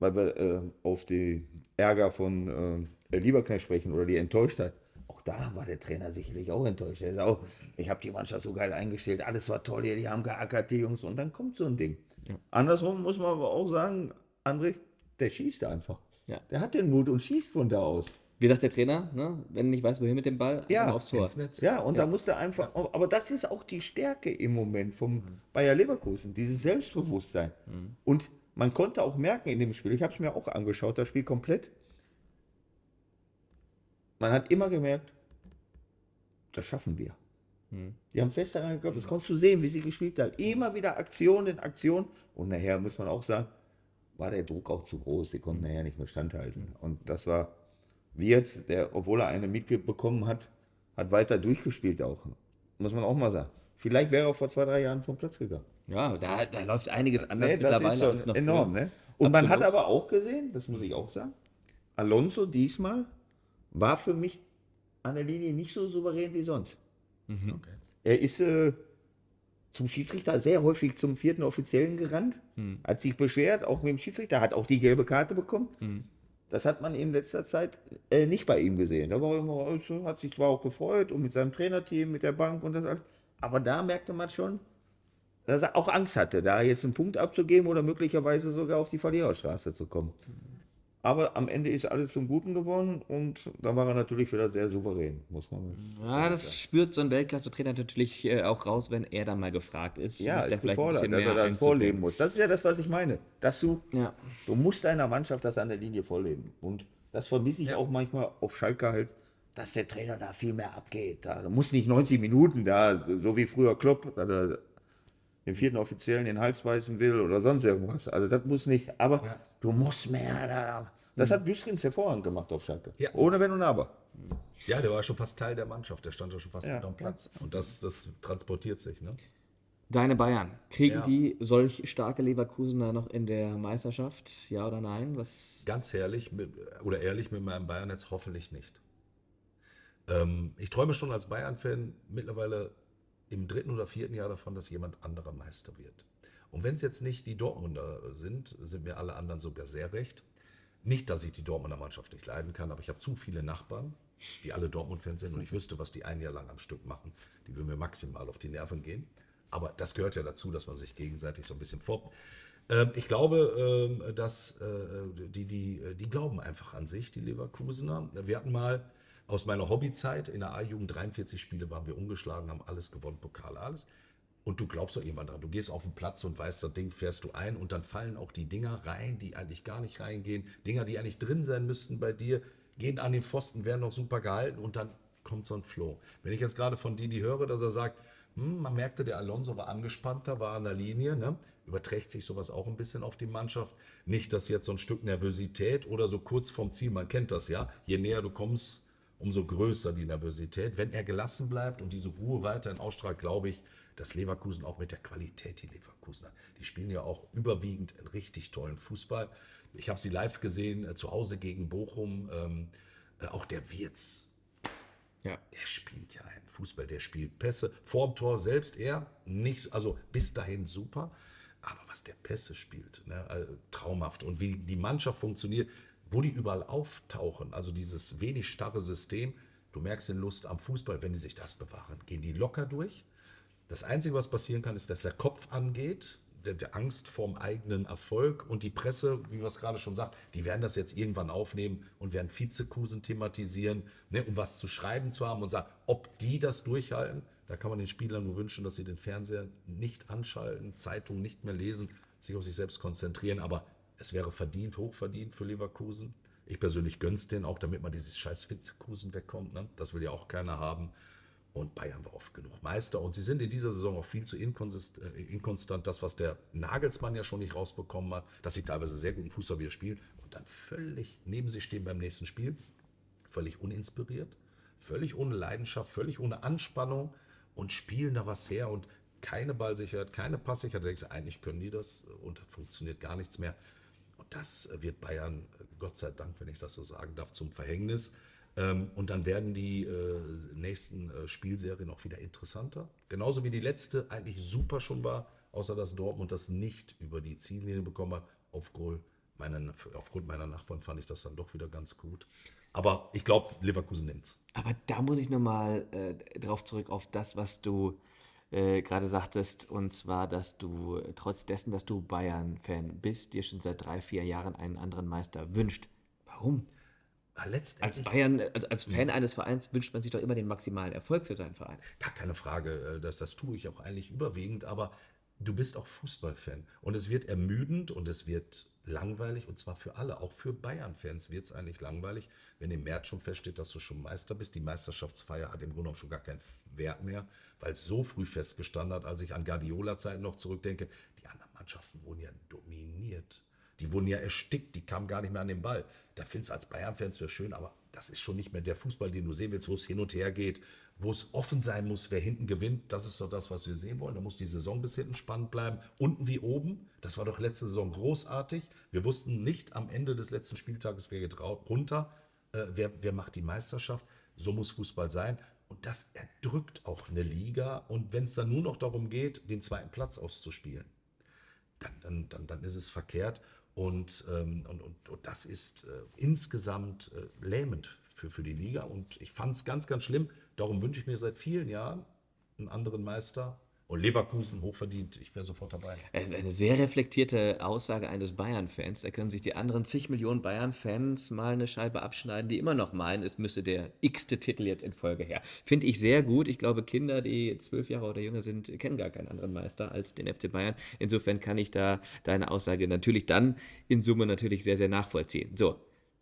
Weil wir äh, auf den Ärger von äh, Lieberknecht sprechen oder die Enttäuschtheit. Auch da war der Trainer sicherlich auch enttäuscht. Er sagt auch, oh, ich habe die Mannschaft so geil eingestellt, alles war toll hier, die haben geackert, die Jungs. Und dann kommt so ein Ding. Ja. Andersrum muss man aber auch sagen, André, der schießt einfach. Ja. Der hat den Mut und schießt von da aus wie sagt der Trainer, ne? wenn nicht weiß, wohin mit dem Ball, ja, aufs Tor. Ja, und ja. da musste einfach, aber das ist auch die Stärke im Moment vom mhm. Bayer Leverkusen, dieses Selbstbewusstsein. Mhm. mhm. Und man konnte auch merken in dem Spiel, ich habe es mir auch angeschaut, das Spiel komplett. Man hat immer gemerkt, das schaffen wir. Mhm. Die haben fest daran geglaubt, das konntest du sehen, wie sie gespielt haben. Immer mhm. wieder Aktion in Aktion. Und nachher muss man auch sagen, war der Druck auch zu groß, die konnten nachher nicht mehr standhalten. Und das war Wirtz, der, obwohl er eine mitbekommen hat, hat weiter durchgespielt auch. Muss man auch mal sagen. Vielleicht wäre er vor zwei, drei Jahren vom Platz gegangen. Ja, da, da läuft einiges anders nee, mittlerweile als noch enorm, Ne? Und Absolut. man hat aber auch gesehen, das muss ich auch sagen, Alonso diesmal war für mich an der Linie nicht so souverän wie sonst. Mhm. Okay. Er ist äh, zum Schiedsrichter sehr häufig zum vierten Offiziellen gerannt, mhm. hat sich beschwert, auch mit dem Schiedsrichter, hat auch die gelbe Karte bekommen. Mhm. Das hat man in letzter Zeit äh, nicht bei ihm gesehen. Da war immer, äh, hat sich zwar auch gefreut und mit seinem Trainerteam, mit der Bank und das alles. Aber da merkte man schon, dass er auch Angst hatte, da jetzt einen Punkt abzugeben oder möglicherweise sogar auf die Verliererstraße zu kommen. Aber am Ende ist alles zum Guten geworden und da war er natürlich wieder sehr souverän, muss man Ja, das sagen. spürt so ein Weltklasse-Trainer natürlich äh, auch raus, wenn er dann mal gefragt ist. Ja, ist gefordert, dass er das vorleben muss. Das ist ja das, was ich meine. Dass du, ja. du musst deiner Mannschaft das an der Linie vorleben. Und das vermisse ich ja. auch manchmal auf Schalke halt, dass der Trainer da viel mehr abgeht. Da muss nicht 90 Minuten da, so wie früher Klopp, da, den vierten Offiziellen den Hals beißen will oder sonst irgendwas. Also das muss nicht. Aber ja. du musst mehr. Das mhm. hat Büskens hervorragend gemacht auf Schalke. Ja. Ohne Wenn und Aber. Mhm. Ja, der war schon fast Teil der Mannschaft. Der stand ja schon fast ja. am Platz. Und das, das transportiert sich. Ne? Deine Bayern, kriegen ja. die solch starke Leverkusener noch in der Meisterschaft? Ja oder nein? Was? Ganz ehrlich oder ehrlich mit meinem Bayern jetzt hoffentlich nicht. Ähm, ich träume schon als Bayern-Fan mittlerweile im dritten oder vierten Jahr davon, dass jemand anderer Meister wird. Und wenn es jetzt nicht die Dortmunder äh, sind, sind mir alle anderen sogar sehr recht. Nicht, dass ich die Dortmunder Mannschaft nicht leiden kann, aber ich habe zu viele Nachbarn, die alle Dortmund-Fans sind und ich wüsste, was die ein Jahr lang am Stück machen. Die würden mir maximal auf die Nerven gehen. Aber das gehört ja dazu, dass man sich gegenseitig so ein bisschen formt. Ähm, ich glaube, ähm, dass äh, die, die, die glauben einfach an sich, die Leverkusener. Wir hatten mal aus meiner Hobbyzeit in der A-Jugend 43 Spiele waren wir ungeschlagen, haben alles gewonnen, Pokale, alles. Und du glaubst doch irgendwann dran. Du gehst auf den Platz und weißt, das Ding fährst du ein und dann fallen auch die Dinger rein, die eigentlich gar nicht reingehen. Dinger, die eigentlich drin sein müssten bei dir, gehen an den Pfosten, werden noch super gehalten und dann kommt so ein Flow. Wenn ich jetzt gerade von Didi höre, dass er sagt, hm, man merkte, der Alonso war angespannter, war an der Linie, ne? überträgt sich sowas auch ein bisschen auf die Mannschaft. Nicht, dass jetzt so ein Stück Nervosität oder so kurz vorm Ziel, man kennt das ja, je näher du kommst, umso größer die Nervosität. Wenn er gelassen bleibt und diese Ruhe weiterhin ausstrahlt, glaube ich, dass Leverkusen auch mit der Qualität, die Leverkusen hat, die spielen ja auch überwiegend richtig tollen Fußball. Ich habe sie live gesehen, äh, zu Hause gegen Bochum. Ähm, äh, auch der Wirz, ja. der spielt ja einen Fußball, der spielt Pässe. Vorm Tor selbst er, nicht, also bis dahin super. Aber was der Pässe spielt, ne, also traumhaft. Und wie die Mannschaft funktioniert, wo die überall auftauchen, also dieses wenig starre System, du merkst den Lust am Fußball, wenn die sich das bewahren, gehen die locker durch. Das Einzige, was passieren kann, ist, dass der Kopf angeht, der, der Angst vorm eigenen Erfolg und die Presse, wie wir es gerade schon sagt, die werden das jetzt irgendwann aufnehmen und werden Vizekusen thematisieren, ne, um was zu schreiben zu haben und sagen, ob die das durchhalten. Da kann man den Spielern nur wünschen, dass sie den Fernseher nicht anschalten, Zeitungen nicht mehr lesen, sich auf sich selbst konzentrieren. Aber es wäre verdient, hochverdient für Leverkusen. Ich persönlich gönn's denen auch, damit man dieses scheiß Witzekusen wegkommt. Ne? Das will ja auch keiner haben. Und Bayern war oft genug Meister. Und sie sind in dieser Saison auch viel zu äh, inkonstant. Das, was der Nagelsmann ja schon nicht rausbekommen hat, dass sie teilweise sehr guten Fußball wieder spielen und dann völlig neben sich stehen beim nächsten Spiel. Völlig uninspiriert, völlig ohne Leidenschaft, völlig ohne Anspannung und spielen da was her und keine Ballsicherheit, keine Passsicherheit. Da denkst du, eigentlich können die das und funktioniert gar nichts mehr das wird Bayern, Gott sei Dank, wenn ich das so sagen darf, zum Verhängnis. Ähm, und dann werden die äh, nächsten äh, Spielserien auch wieder interessanter. Genauso wie die letzte eigentlich super schon war, außer dass Dortmund das nicht über die Ziellinie bekommen hat. Aufgrund meiner, aufgrund meiner Nachbarn fand ich das dann doch wieder ganz gut. Aber ich glaube, Leverkusen nimmt's. Aber da muss ich nochmal äh, drauf zurück auf das, was du äh, gerade sagtest, und zwar, dass du trotz dessen, dass du Bayern-Fan bist, dir schon seit drei, vier Jahren einen anderen Meister wünscht. Warum? Als Bayern, als Fan mhm. eines Vereins wünscht man sich doch immer den maximalen Erfolg für seinen Verein. Gar keine Frage, äh, das, das tue ich auch eigentlich überwiegend, aber du bist auch Fußballfan und es wird ermüdend und es wird langweilig und zwar für alle. Auch für Bayern-Fans wird es eigentlich langweilig, wenn im März schon feststeht, dass du schon Meister bist. Die Meisterschaftsfeier hat im Grunde genommen schon gar keinen Wert mehr, weil es so früh festgestanden hat, als ich an Guardiola-Zeiten noch zurückdenke. Die anderen Mannschaften wurden ja dominiert. Die wurden ja erstickt, die kamen gar nicht mehr an den Ball. Da findest du als bayern fans zwar schön, aber das ist schon nicht mehr der Fußball, den du sehen willst, wo es hin und her geht, wo es offen sein muss, wer hinten gewinnt. Das ist doch das, was wir sehen wollen. Da muss die Saison bis hinten spannend bleiben. Unten wie oben. Das war doch letzte Saison großartig. Wir wussten nicht am Ende des letzten Spieltages, wer geht runter, äh, wer, wer macht die Meisterschaft. So muss Fußball sein. Und das erdrückt auch eine Liga. Und wenn es dann nur noch darum geht, den zweiten Platz auszuspielen, dann, dann, dann, dann ist es verkehrt. Und, ähm, und, und, und, das ist äh, insgesamt äh, lähmend für, für die Liga. Und ich fand es ganz, ganz schlimm. Darum wünsche ich mir seit vielen Jahren einen anderen Meister und Leverkusen hochverdient, ich wäre sofort dabei. Es ist eine sehr reflektierte Aussage eines Bayern-Fans. Da können sich die anderen zig Millionen Bayern-Fans mal eine Scheibe abschneiden, die immer noch meinen, es müsste der x-te Titel jetzt in Folge her. Finde ich sehr gut. Ich glaube, Kinder, die zwölf Jahre oder jünger sind, kennen gar keinen anderen Meister als den FC Bayern. Insofern kann ich da deine Aussage natürlich dann in Summe natürlich sehr, sehr nachvollziehen. So,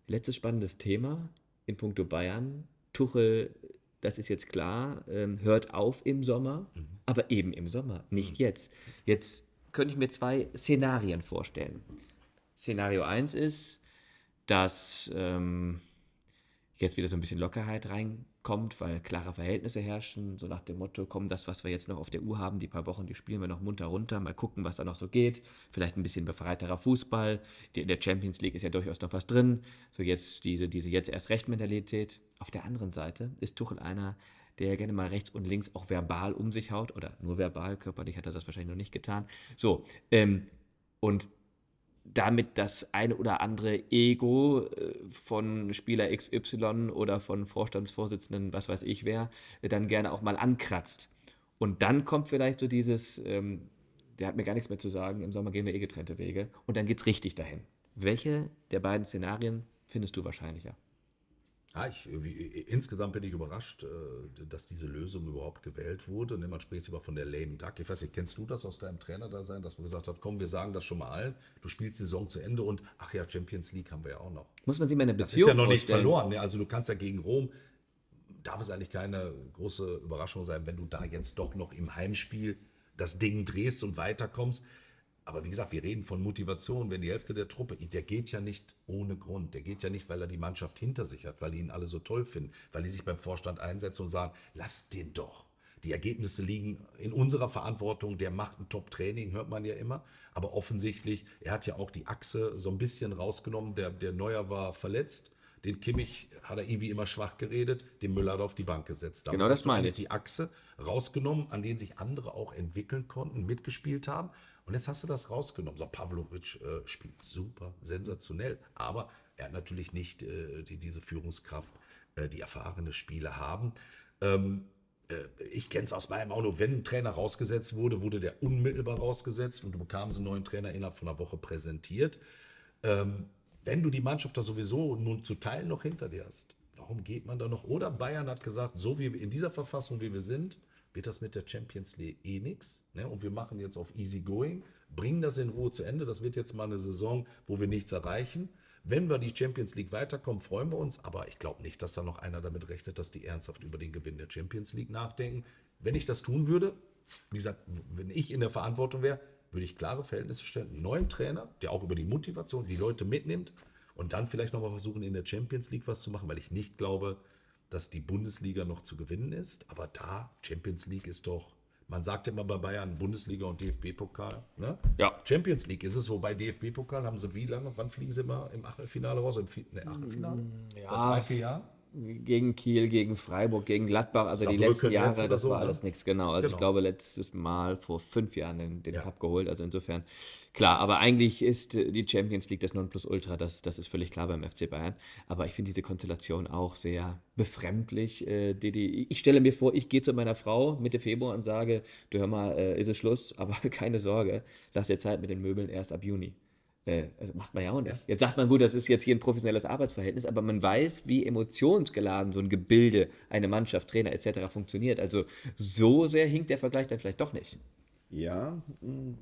letztes spannendes Thema in puncto Bayern. Tuchel das ist jetzt klar, ähm, hört auf im Sommer, mhm. aber eben im Sommer, nicht mhm. jetzt. Jetzt könnte ich mir zwei Szenarien vorstellen. Szenario 1 ist, dass ähm, jetzt wieder so ein bisschen Lockerheit rein, kommt, weil klare Verhältnisse herrschen, so nach dem Motto, komm, das, was wir jetzt noch auf der Uhr haben, die paar Wochen, die spielen wir noch munter runter, mal gucken, was da noch so geht, vielleicht ein bisschen befreiterer Fußball, in der Champions League ist ja durchaus noch was drin, so jetzt diese, diese jetzt erst recht Mentalität. Auf der anderen Seite ist Tuchel einer, der gerne mal rechts und links auch verbal um sich haut, oder nur verbal, körperlich hat er das wahrscheinlich noch nicht getan. So, ähm, und damit das eine oder andere Ego äh, von Spieler XY oder von Vorstandsvorsitzenden, was weiß ich wer, äh, dann gerne auch mal ankratzt. Und dann kommt vielleicht so dieses, ähm, der hat mir gar nichts mehr zu sagen, im Sommer gehen wir eh getrennte Wege. Und dann geht's richtig dahin. Welche der beiden Szenarien findest du wahrscheinlicher? Ja, ich, äh, wie, äh, insgesamt bin ich überrascht, äh, dass diese Lösung überhaupt gewählt wurde. man spricht immer von der lame duck. Ich weiß nicht, kennst du das aus deinem Trainerdasein, dass man gesagt hat, komm, wir sagen das schon mal allen. Du spielst die Saison zu Ende und ach ja, Champions League haben wir ja auch noch. Muss man sich mal eine Beziehung Das ist ja noch nicht vorstellen. verloren. Ne? Also du kannst ja gegen Rom, darf es eigentlich keine große Überraschung sein, wenn du da jetzt doch noch im Heimspiel das Ding drehst und weiterkommst. Aber wie gesagt, wir reden von Motivation, wenn die Hälfte der Truppe, der geht ja nicht ohne Grund, der geht ja nicht, weil er die Mannschaft hinter sich hat, weil die ihn alle so toll finden, weil die sich beim Vorstand einsetzen und sagen, lasst den doch. Die Ergebnisse liegen in unserer Verantwortung. Der macht ein Top-Training, hört man ja immer. Aber offensichtlich, er hat ja auch die Achse so ein bisschen rausgenommen. Der, der Neuer war verletzt. Den Kimmich hat er irgendwie immer schwach geredet, den Müller hat er auf die Bank gesetzt. Damit genau das meine ich. die Achse rausgenommen, an denen sich andere auch entwickeln konnten, mitgespielt haben. Und jetzt hast du das rausgenommen. So, Pavlovic äh, spielt super, sensationell. Aber er hat natürlich nicht äh, die, diese Führungskraft, äh, die erfahrene Spieler haben. Ähm, äh, ich kenne es aus meinem Auto, wenn ein Trainer rausgesetzt wurde, wurde der unmittelbar rausgesetzt und du bekamst einen neuen Trainer innerhalb von einer Woche präsentiert. Ähm, wenn du die Mannschaft da sowieso nun zu Teilen noch hinter dir hast, warum geht man da noch? Oder Bayern hat gesagt, so wie in dieser Verfassung, wie wir sind, wird das mit der Champions League eh nichts. Ne? Und wir machen jetzt auf Easy Going, bringen das in Ruhe zu Ende. Das wird jetzt mal eine Saison, wo wir nichts erreichen. Wenn wir die Champions League weiterkommen, freuen wir uns. Aber ich glaube nicht, dass da noch einer damit rechnet, dass die ernsthaft über den Gewinn der Champions League nachdenken. Wenn ich das tun würde, wie gesagt, wenn ich in der Verantwortung wäre, würde ich klare Verhältnisse stellen. Neuen Trainer, der auch über die Motivation die Leute mitnimmt und dann vielleicht nochmal versuchen, in der Champions League was zu machen, weil ich nicht glaube, dass die Bundesliga noch zu gewinnen ist. Aber da, Champions League ist doch, man sagt immer bei Bayern Bundesliga und DFB-Pokal. Ne? Ja. Champions League ist es, wobei DFB-Pokal haben sie wie lange? Wann fliegen sie immer im Achtelfinale raus? Im ne, Achtelfinale? Mm, ja. Seit drei, vier Jahren? gegen Kiel, gegen Freiburg, gegen Gladbach, also Saarbrücken, die letzten Jahre, letzte das so, war ne? alles nichts, genau. Also genau. ich glaube, letztes Mal vor fünf Jahren den, den ja. Cup geholt, also insofern, klar, aber eigentlich ist äh, die Champions League das Nonplusultra, das, das ist völlig klar beim FC Bayern, aber ich finde diese Konstellation auch sehr befremdlich. Äh, die, ich stelle mir vor, ich gehe zu meiner Frau Mitte Februar und sage, du hör mal, äh, ist es Schluss, aber keine Sorge, lass dir Zeit mit den Möbeln erst ab Juni. Äh, also macht man ja auch nicht. Jetzt sagt man, gut, das ist jetzt hier ein professionelles Arbeitsverhältnis, aber man weiß, wie emotionsgeladen so ein Gebilde, eine Mannschaft, Trainer etc. funktioniert. Also so sehr hinkt der Vergleich dann vielleicht doch nicht. Ja, hm.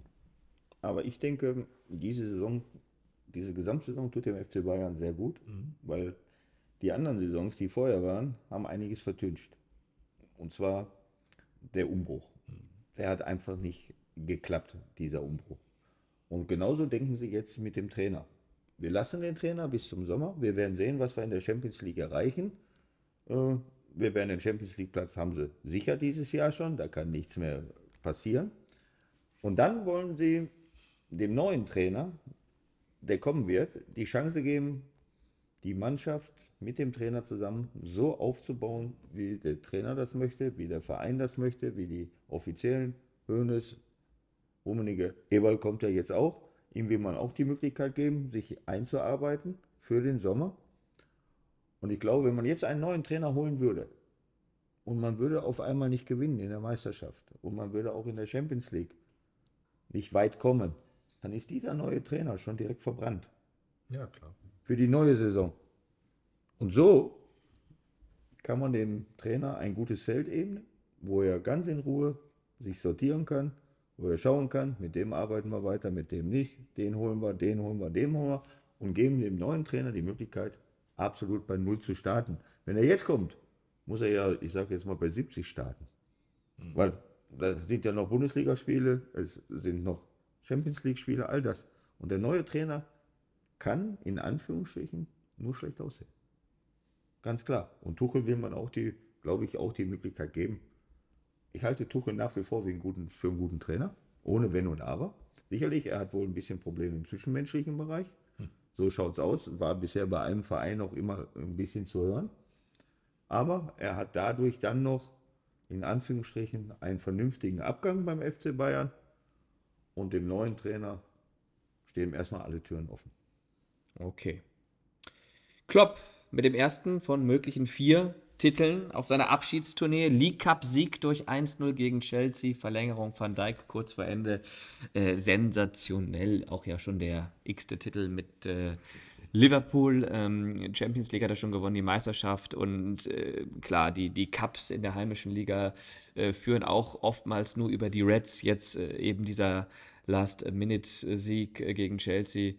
aber ich denke, diese Saison, diese Gesamtsaison tut dem FC Bayern sehr gut, mhm. weil die anderen Saisons, die vorher waren, haben einiges vertünscht. Und zwar der Umbruch. Mhm. Der hat einfach nicht geklappt, dieser Umbruch. Und genauso denken sie jetzt mit dem Trainer. Wir lassen den Trainer bis zum Sommer. Wir werden sehen, was wir in der Champions League erreichen. Äh, wir werden den Champions League Platz haben sie sicher dieses Jahr schon. Da kann nichts mehr passieren. Und dann wollen sie dem neuen Trainer, der kommen wird, die Chance geben, die Mannschaft mit dem Trainer zusammen so aufzubauen, wie der Trainer das möchte, wie der Verein das möchte, wie die offiziellen Höhnes, Rummenige. Eberl kommt ja jetzt auch. Ihm will man auch die Möglichkeit geben, sich einzuarbeiten für den Sommer. Und ich glaube, wenn man jetzt einen neuen Trainer holen würde und man würde auf einmal nicht gewinnen in der Meisterschaft und man würde auch in der Champions League nicht weit kommen, dann ist dieser neue Trainer schon direkt verbrannt. Ja, klar. Für die neue Saison. Und so kann man dem Trainer ein gutes Feld ebnen, wo er ganz in Ruhe sich sortieren kann wo er schauen kann, mit dem arbeiten wir weiter, mit dem nicht, den holen wir, den holen wir, den holen wir und geben dem neuen Trainer die Möglichkeit, absolut bei Null zu starten. Wenn er jetzt kommt, muss er ja, ich sage jetzt mal, bei 70 starten. Mhm. Weil da sind ja noch Bundesligaspiele, es sind noch Champions League-Spiele, all das. Und der neue Trainer kann in Anführungsstrichen nur schlecht aussehen. Ganz klar. Und Tuchel will man auch die, glaube ich, auch die Möglichkeit geben, ich halte Tuchel nach wie vor für einen guten, für einen guten Trainer, ohne Wenn und Aber. Sicherlich, er hat wohl ein bisschen Probleme im zwischenmenschlichen Bereich. Hm. So schaut es aus. War bisher bei einem Verein auch immer ein bisschen zu hören. Aber er hat dadurch dann noch in Anführungsstrichen einen vernünftigen Abgang beim FC Bayern und dem neuen Trainer stehen erstmal alle Türen offen. Okay. Klopp mit dem ersten von möglichen vier Titeln auf seiner Abschiedstournee. League Cup Sieg durch 1-0 gegen Chelsea, Verlängerung van Dijk kurz vor Ende. Äh, sensationell, auch ja schon der x-te Titel mit äh, Liverpool. Ähm, Champions League hat er schon gewonnen, die Meisterschaft und äh, klar, die, die Cups in der heimischen Liga äh, führen auch oftmals nur über die Reds. Jetzt äh, eben dieser Last-Minute-Sieg äh, gegen Chelsea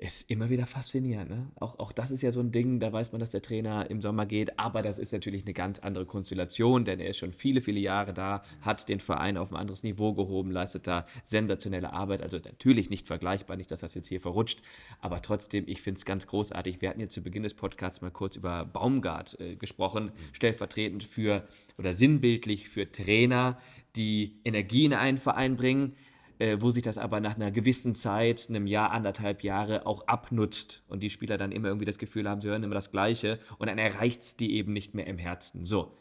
ist immer wieder faszinierend. Ne? Auch, auch das ist ja so ein Ding, da weiß man, dass der Trainer im Sommer geht, aber das ist natürlich eine ganz andere Konstellation, denn er ist schon viele, viele Jahre da, hat den Verein auf ein anderes Niveau gehoben, leistet da sensationelle Arbeit, also natürlich nicht vergleichbar, nicht, dass das jetzt hier verrutscht, aber trotzdem, ich finde es ganz großartig. Wir hatten ja zu Beginn des Podcasts mal kurz über Baumgart äh, gesprochen, mhm. stellvertretend für oder sinnbildlich für Trainer, die Energie in einen Verein bringen, äh, wo sich das aber nach einer gewissen Zeit, einem Jahr, anderthalb Jahre auch abnutzt und die Spieler dann immer irgendwie das Gefühl haben, sie hören immer das Gleiche und dann erreicht es die eben nicht mehr im Herzen. So.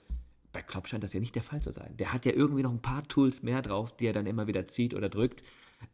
Bei Klopp scheint das ja nicht der Fall zu sein. Der hat ja irgendwie noch ein paar Tools mehr drauf, die er dann immer wieder zieht oder drückt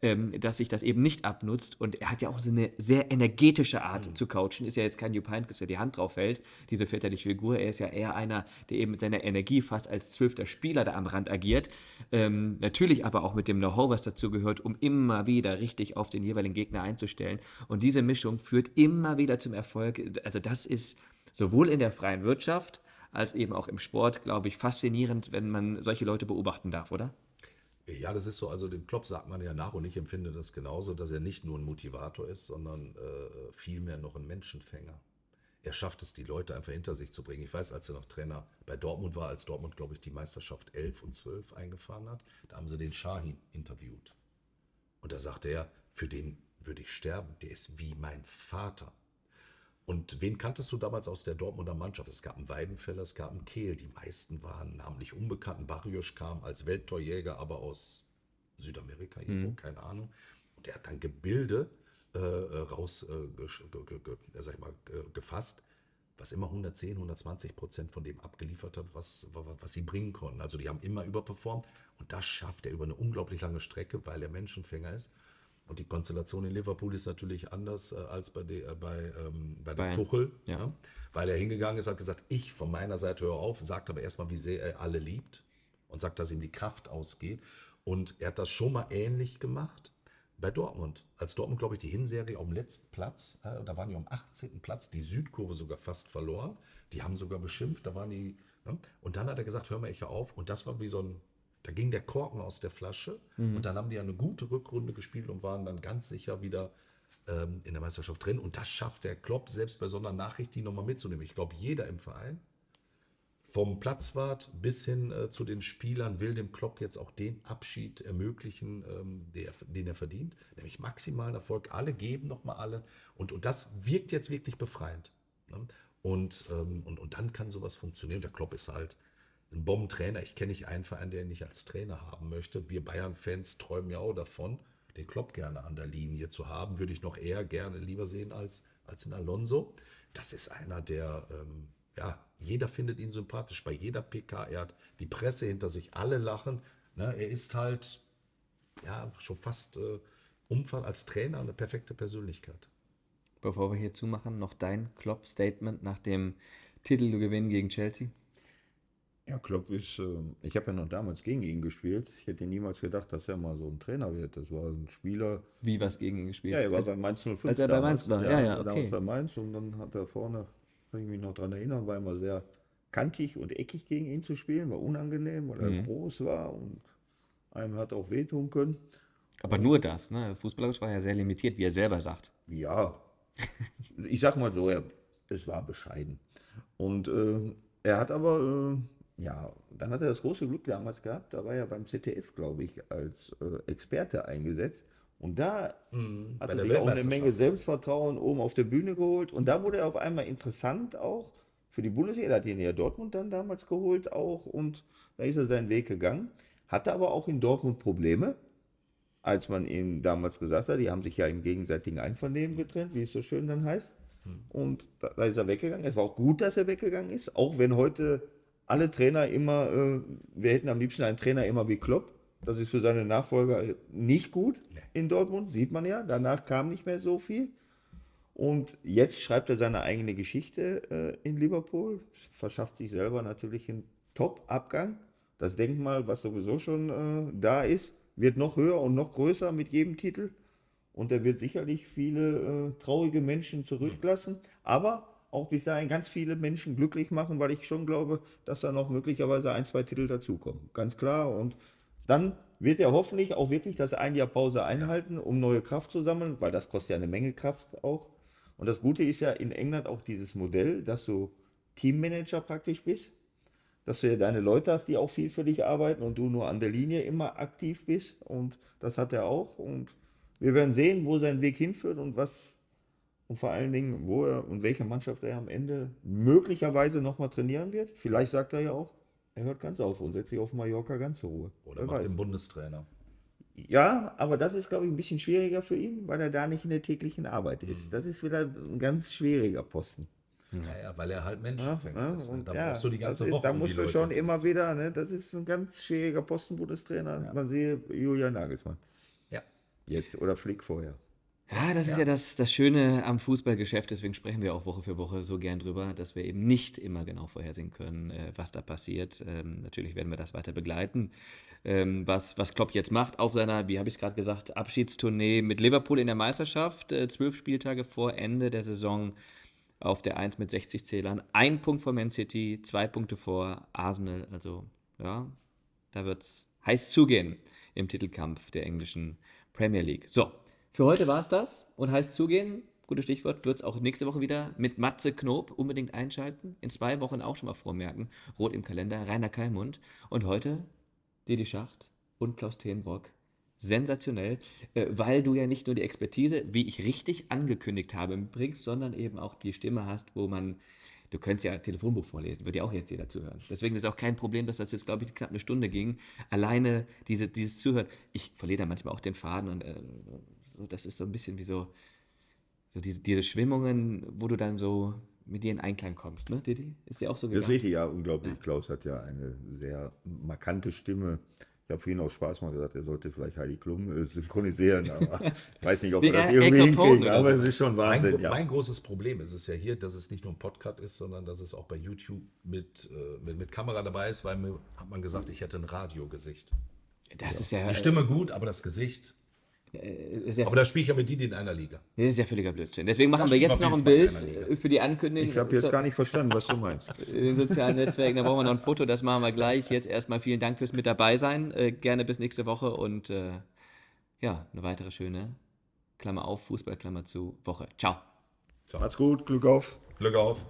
ähm, dass sich das eben nicht abnutzt. Und er hat ja auch so eine sehr energetische Art mhm. zu coachen. Ist ja jetzt kein Jupp Heynckes, der die Hand drauf hält, diese väterliche Figur. Er ist ja eher einer, der eben mit seiner Energie fast als zwölfter Spieler da am Rand agiert. Ähm, natürlich aber auch mit dem Know-how, was dazu gehört, um immer wieder richtig auf den jeweiligen Gegner einzustellen. Und diese Mischung führt immer wieder zum Erfolg. Also das ist sowohl in der freien Wirtschaft als eben auch im Sport, glaube ich, faszinierend, wenn man solche Leute beobachten darf, oder? Ja, das ist so. Also dem Klopp sagt man ja nach und ich empfinde das genauso, dass er nicht nur ein Motivator ist, sondern äh, vielmehr noch ein Menschenfänger. Er schafft es, die Leute einfach hinter sich zu bringen. Ich weiß, als er noch Trainer bei Dortmund war, als Dortmund, glaube ich, die Meisterschaft 11 und 12 eingefahren hat, da haben sie den Shahin interviewt. Und da sagte er, für den würde ich sterben. Der ist wie mein Vater. Und wen kanntest du damals aus der Dortmunder Mannschaft? Es gab einen Weidenfeller, es gab einen Kehl. Die meisten waren namentlich unbekannt. Barrios kam als Welttorjäger, aber aus Südamerika irgendwo, mhm. keine Ahnung. Und er hat dann Gebilde äh, äh raus, äh, ge, ge, ge, äh, mal, gefasst, was immer 110, 120 Prozent von dem abgeliefert hat, was, was sie bringen konnten. Also die haben immer überperformt. Und das schafft er über eine unglaublich lange Strecke, weil er Menschenfänger ist. Und die Konstellation in Liverpool ist natürlich anders äh, als bei, de, äh, bei, ähm, bei dem Tuchel, ja. ja. Ne? weil er hingegangen ist, hat gesagt, ich von meiner Seite höre auf, sagt aber erstmal, wie sehr er alle liebt und sagt, dass ihm die Kraft ausgeht. Und er hat das schon mal ähnlich gemacht bei Dortmund. Als Dortmund, glaube ich, die Hinserie auf dem letzten Platz, äh, da waren die am 18. Platz, die Südkurve sogar fast verloren. Die haben sogar beschimpft, da waren die. Ne? Und dann hat er gesagt, hör mal, ich hör auf. Und das war wie so ein da ging der Korken aus der Flasche mhm. und dann haben die eine gute Rückrunde gespielt und waren dann ganz sicher wieder ähm, in der Meisterschaft drin. Und das schafft der Klopp selbst bei so einer Nachricht, die nochmal mitzunehmen. Ich glaube, jeder im Verein, vom Platzwart bis hin äh, zu den Spielern, will dem Klopp jetzt auch den Abschied ermöglichen, ähm, der, den er verdient, nämlich maximalen Erfolg. Alle geben nochmal alle. Und, und das wirkt jetzt wirklich befreiend. Ne? Und, ähm, und, und dann kann sowas funktionieren. Der Klopp ist halt einen Bombentrainer. Ich kenne nicht einen Verein, der ihn nicht als Trainer haben möchte. Wir Bayern-Fans träumen ja auch davon, den Klopp gerne an der Linie zu haben. Würde ich noch eher gerne lieber sehen als, als den Alonso. Das ist einer, der, ähm, ja, jeder findet ihn sympathisch bei jeder PK. Er hat die Presse hinter sich, alle lachen. Ne? Er ist halt, ja, schon fast äh, Umfang als Trainer eine perfekte Persönlichkeit. Bevor wir hier zumachen, noch dein Klopp-Statement nach dem Titel Titelgewinn gegen Chelsea. Ja, Klopp ist, ähm, ich habe ja noch damals gegen ihn gespielt. Ich hätte niemals gedacht, dass er mal so ein Trainer wird. Das war ein Spieler. Wie was gegen ihn gespielt? Ja, er war als, bei Mainz 05. Als er damals. bei Mainz war, ja, ja, ja okay. Damals bei Mainz und dann hat er vorne, kann ich mich noch daran erinnern, war immer sehr kantig und eckig gegen ihn zu spielen, war unangenehm, weil mhm. groß war und einem hat auch wehtun können. Aber nur das, ne? Fußballerisch war er sehr limitiert, wie er selber sagt. Ja, ich sag mal so, er, es war bescheiden. Und äh, er hat aber. Äh, ja, dann hat er das große Glück damals gehabt, da war er beim ZDF, glaube ich, als äh, Experte eingesetzt. Und da mhm, hat er sich auch eine Menge Selbstvertrauen oben auf der Bühne geholt. Und da wurde er auf einmal interessant auch für die Bundesliga. Er hat ihn ja Dortmund dann damals geholt auch und da ist er seinen Weg gegangen. Hatte aber auch in Dortmund Probleme, als man ihm damals gesagt hat. Die haben sich ja im gegenseitigen Einvernehmen mhm. getrennt, wie es so schön dann heißt. Mhm. Und da, ist er weggegangen. Es war auch gut, dass er weggegangen ist, auch wenn heute alle Trainer immer, äh, wir hätten am liebsten einen Trainer immer wie Klopp. Das ist für seine Nachfolger nicht gut in Dortmund, sieht man ja. Danach kam nicht mehr so viel. Und jetzt schreibt er seine eigene Geschichte äh, in Liverpool, verschafft sich selber natürlich einen Top-Abgang. Das Denkmal, was sowieso schon äh, da ist, wird noch höher und noch größer mit jedem Titel. Und er wird sicherlich viele äh, traurige Menschen zurücklassen. Aber auch bis dahin ganz viele Menschen glücklich machen, weil ich schon glaube, dass da noch möglicherweise ein, zwei Titel dazukommen. Ganz klar. Und dann wird er hoffentlich auch wirklich das ein Jahr Pause einhalten, um neue Kraft zu sammeln, weil das kostet ja eine Menge Kraft auch. Und das Gute ist ja in England auch dieses Modell, dass du Teammanager praktisch bist, dass du ja deine Leute hast, die auch viel für dich arbeiten und du nur an der Linie immer aktiv bist. Und das hat er auch. Und wir werden sehen, wo sein Weg hinführt und was und vor allen Dingen, wo er und welche Mannschaft er am Ende möglicherweise nochmal trainieren wird. Vielleicht sagt er ja auch, er hört ganz auf und setzt sich auf Mallorca ganz zur Ruhe. Oder Wer macht weiß. den Bundestrainer. Ja, aber das ist, glaube ich, ein bisschen schwieriger für ihn, weil er da nicht in der täglichen Arbeit ist. Mhm. Das ist wieder ein ganz schwieriger Posten. Naja, weil er halt Menschen ja, ist. Ne? Da ja, brauchst du die ganze ist, Woche. Da musst um du schon immer wieder, ne? das ist ein ganz schwieriger Posten, Bundestrainer. Ja. Man sehe Julian Nagelsmann. Ja. Jetzt oder Flick vorher. Ja, das ja. ist ja das, das Schöne am Fußballgeschäft, deswegen sprechen wir auch Woche für Woche so gern drüber, dass wir eben nicht immer genau vorhersehen können, äh, was da passiert. Ähm, natürlich werden wir das weiter begleiten. Ähm, was, was Klopp jetzt macht auf seiner, wie habe ich es gerade gesagt, Abschiedstournee mit Liverpool in der Meisterschaft, äh, zwölf Spieltage vor Ende der Saison auf der 1 mit 60 Zählern, ein Punkt vor Man City, zwei Punkte vor Arsenal. Also ja, da wird es heiß zugehen im Titelkampf der englischen Premier League. So, für heute war es das und heißt zugehen. Gutes Stichwort, wird es auch nächste Woche wieder mit Matze Knob unbedingt einschalten. In zwei Wochen auch schon mal vormerken. Rot im Kalender, Rainer Kallmund. Und heute Didi Schacht und Klaus Themenbrock sensationell, äh, weil du ja nicht nur die Expertise, wie ich richtig angekündigt habe, bringst, sondern eben auch die Stimme hast, wo man, du könntest ja ein Telefonbuch vorlesen, würde ja auch jetzt jeder zuhören. Deswegen ist es auch kein Problem, dass das jetzt, glaube ich, knapp eine Stunde ging. Alleine diese, dieses Zuhören, ich verliere da manchmal auch den Faden und äh, so, das ist so ein bisschen wie so, so diese, diese Schwimmungen, wo du dann so mit dir in Einklang kommst, ne? Didi? Ist dir auch so gegangen? Das ist richtig, ja, unglaublich. Ja. Klaus hat ja eine sehr markante Stimme. Ich habe vorhin auch Spaß mal gesagt, er sollte vielleicht Heidi Klum äh, synchronisieren, aber weiß nicht, ob wir das irgendwie hinkriegen, aber es ist schon Wahnsinn. Mein, ja. mein, großes Problem ist es ja hier, dass es nicht nur ein Podcast ist, sondern dass es auch bei YouTube mit, äh, mit, mit Kamera dabei ist, weil mir hat man gesagt, ich hätte ein Radiogesicht. Das ja. ist ja. Die äh, Stimme gut, aber das Gesicht ja äh, aber da spiele ich ja mit denen in einer Liga. Das ist ja völliger Blödsinn. Deswegen machen wir jetzt noch ein Bild äh, für die Ankündigung. Ich habe jetzt gar nicht verstanden, was du meinst. In den sozialen Netzwerken, da brauchen wir noch ein Foto, das machen wir gleich. Jetzt erstmal vielen Dank fürs mit dabei sein. Äh, gerne bis nächste Woche und äh, ja, eine weitere schöne Klammer auf, Fußballklammer zu Woche. Ciao. Ciao. Macht's gut, Glück auf. Glück auf.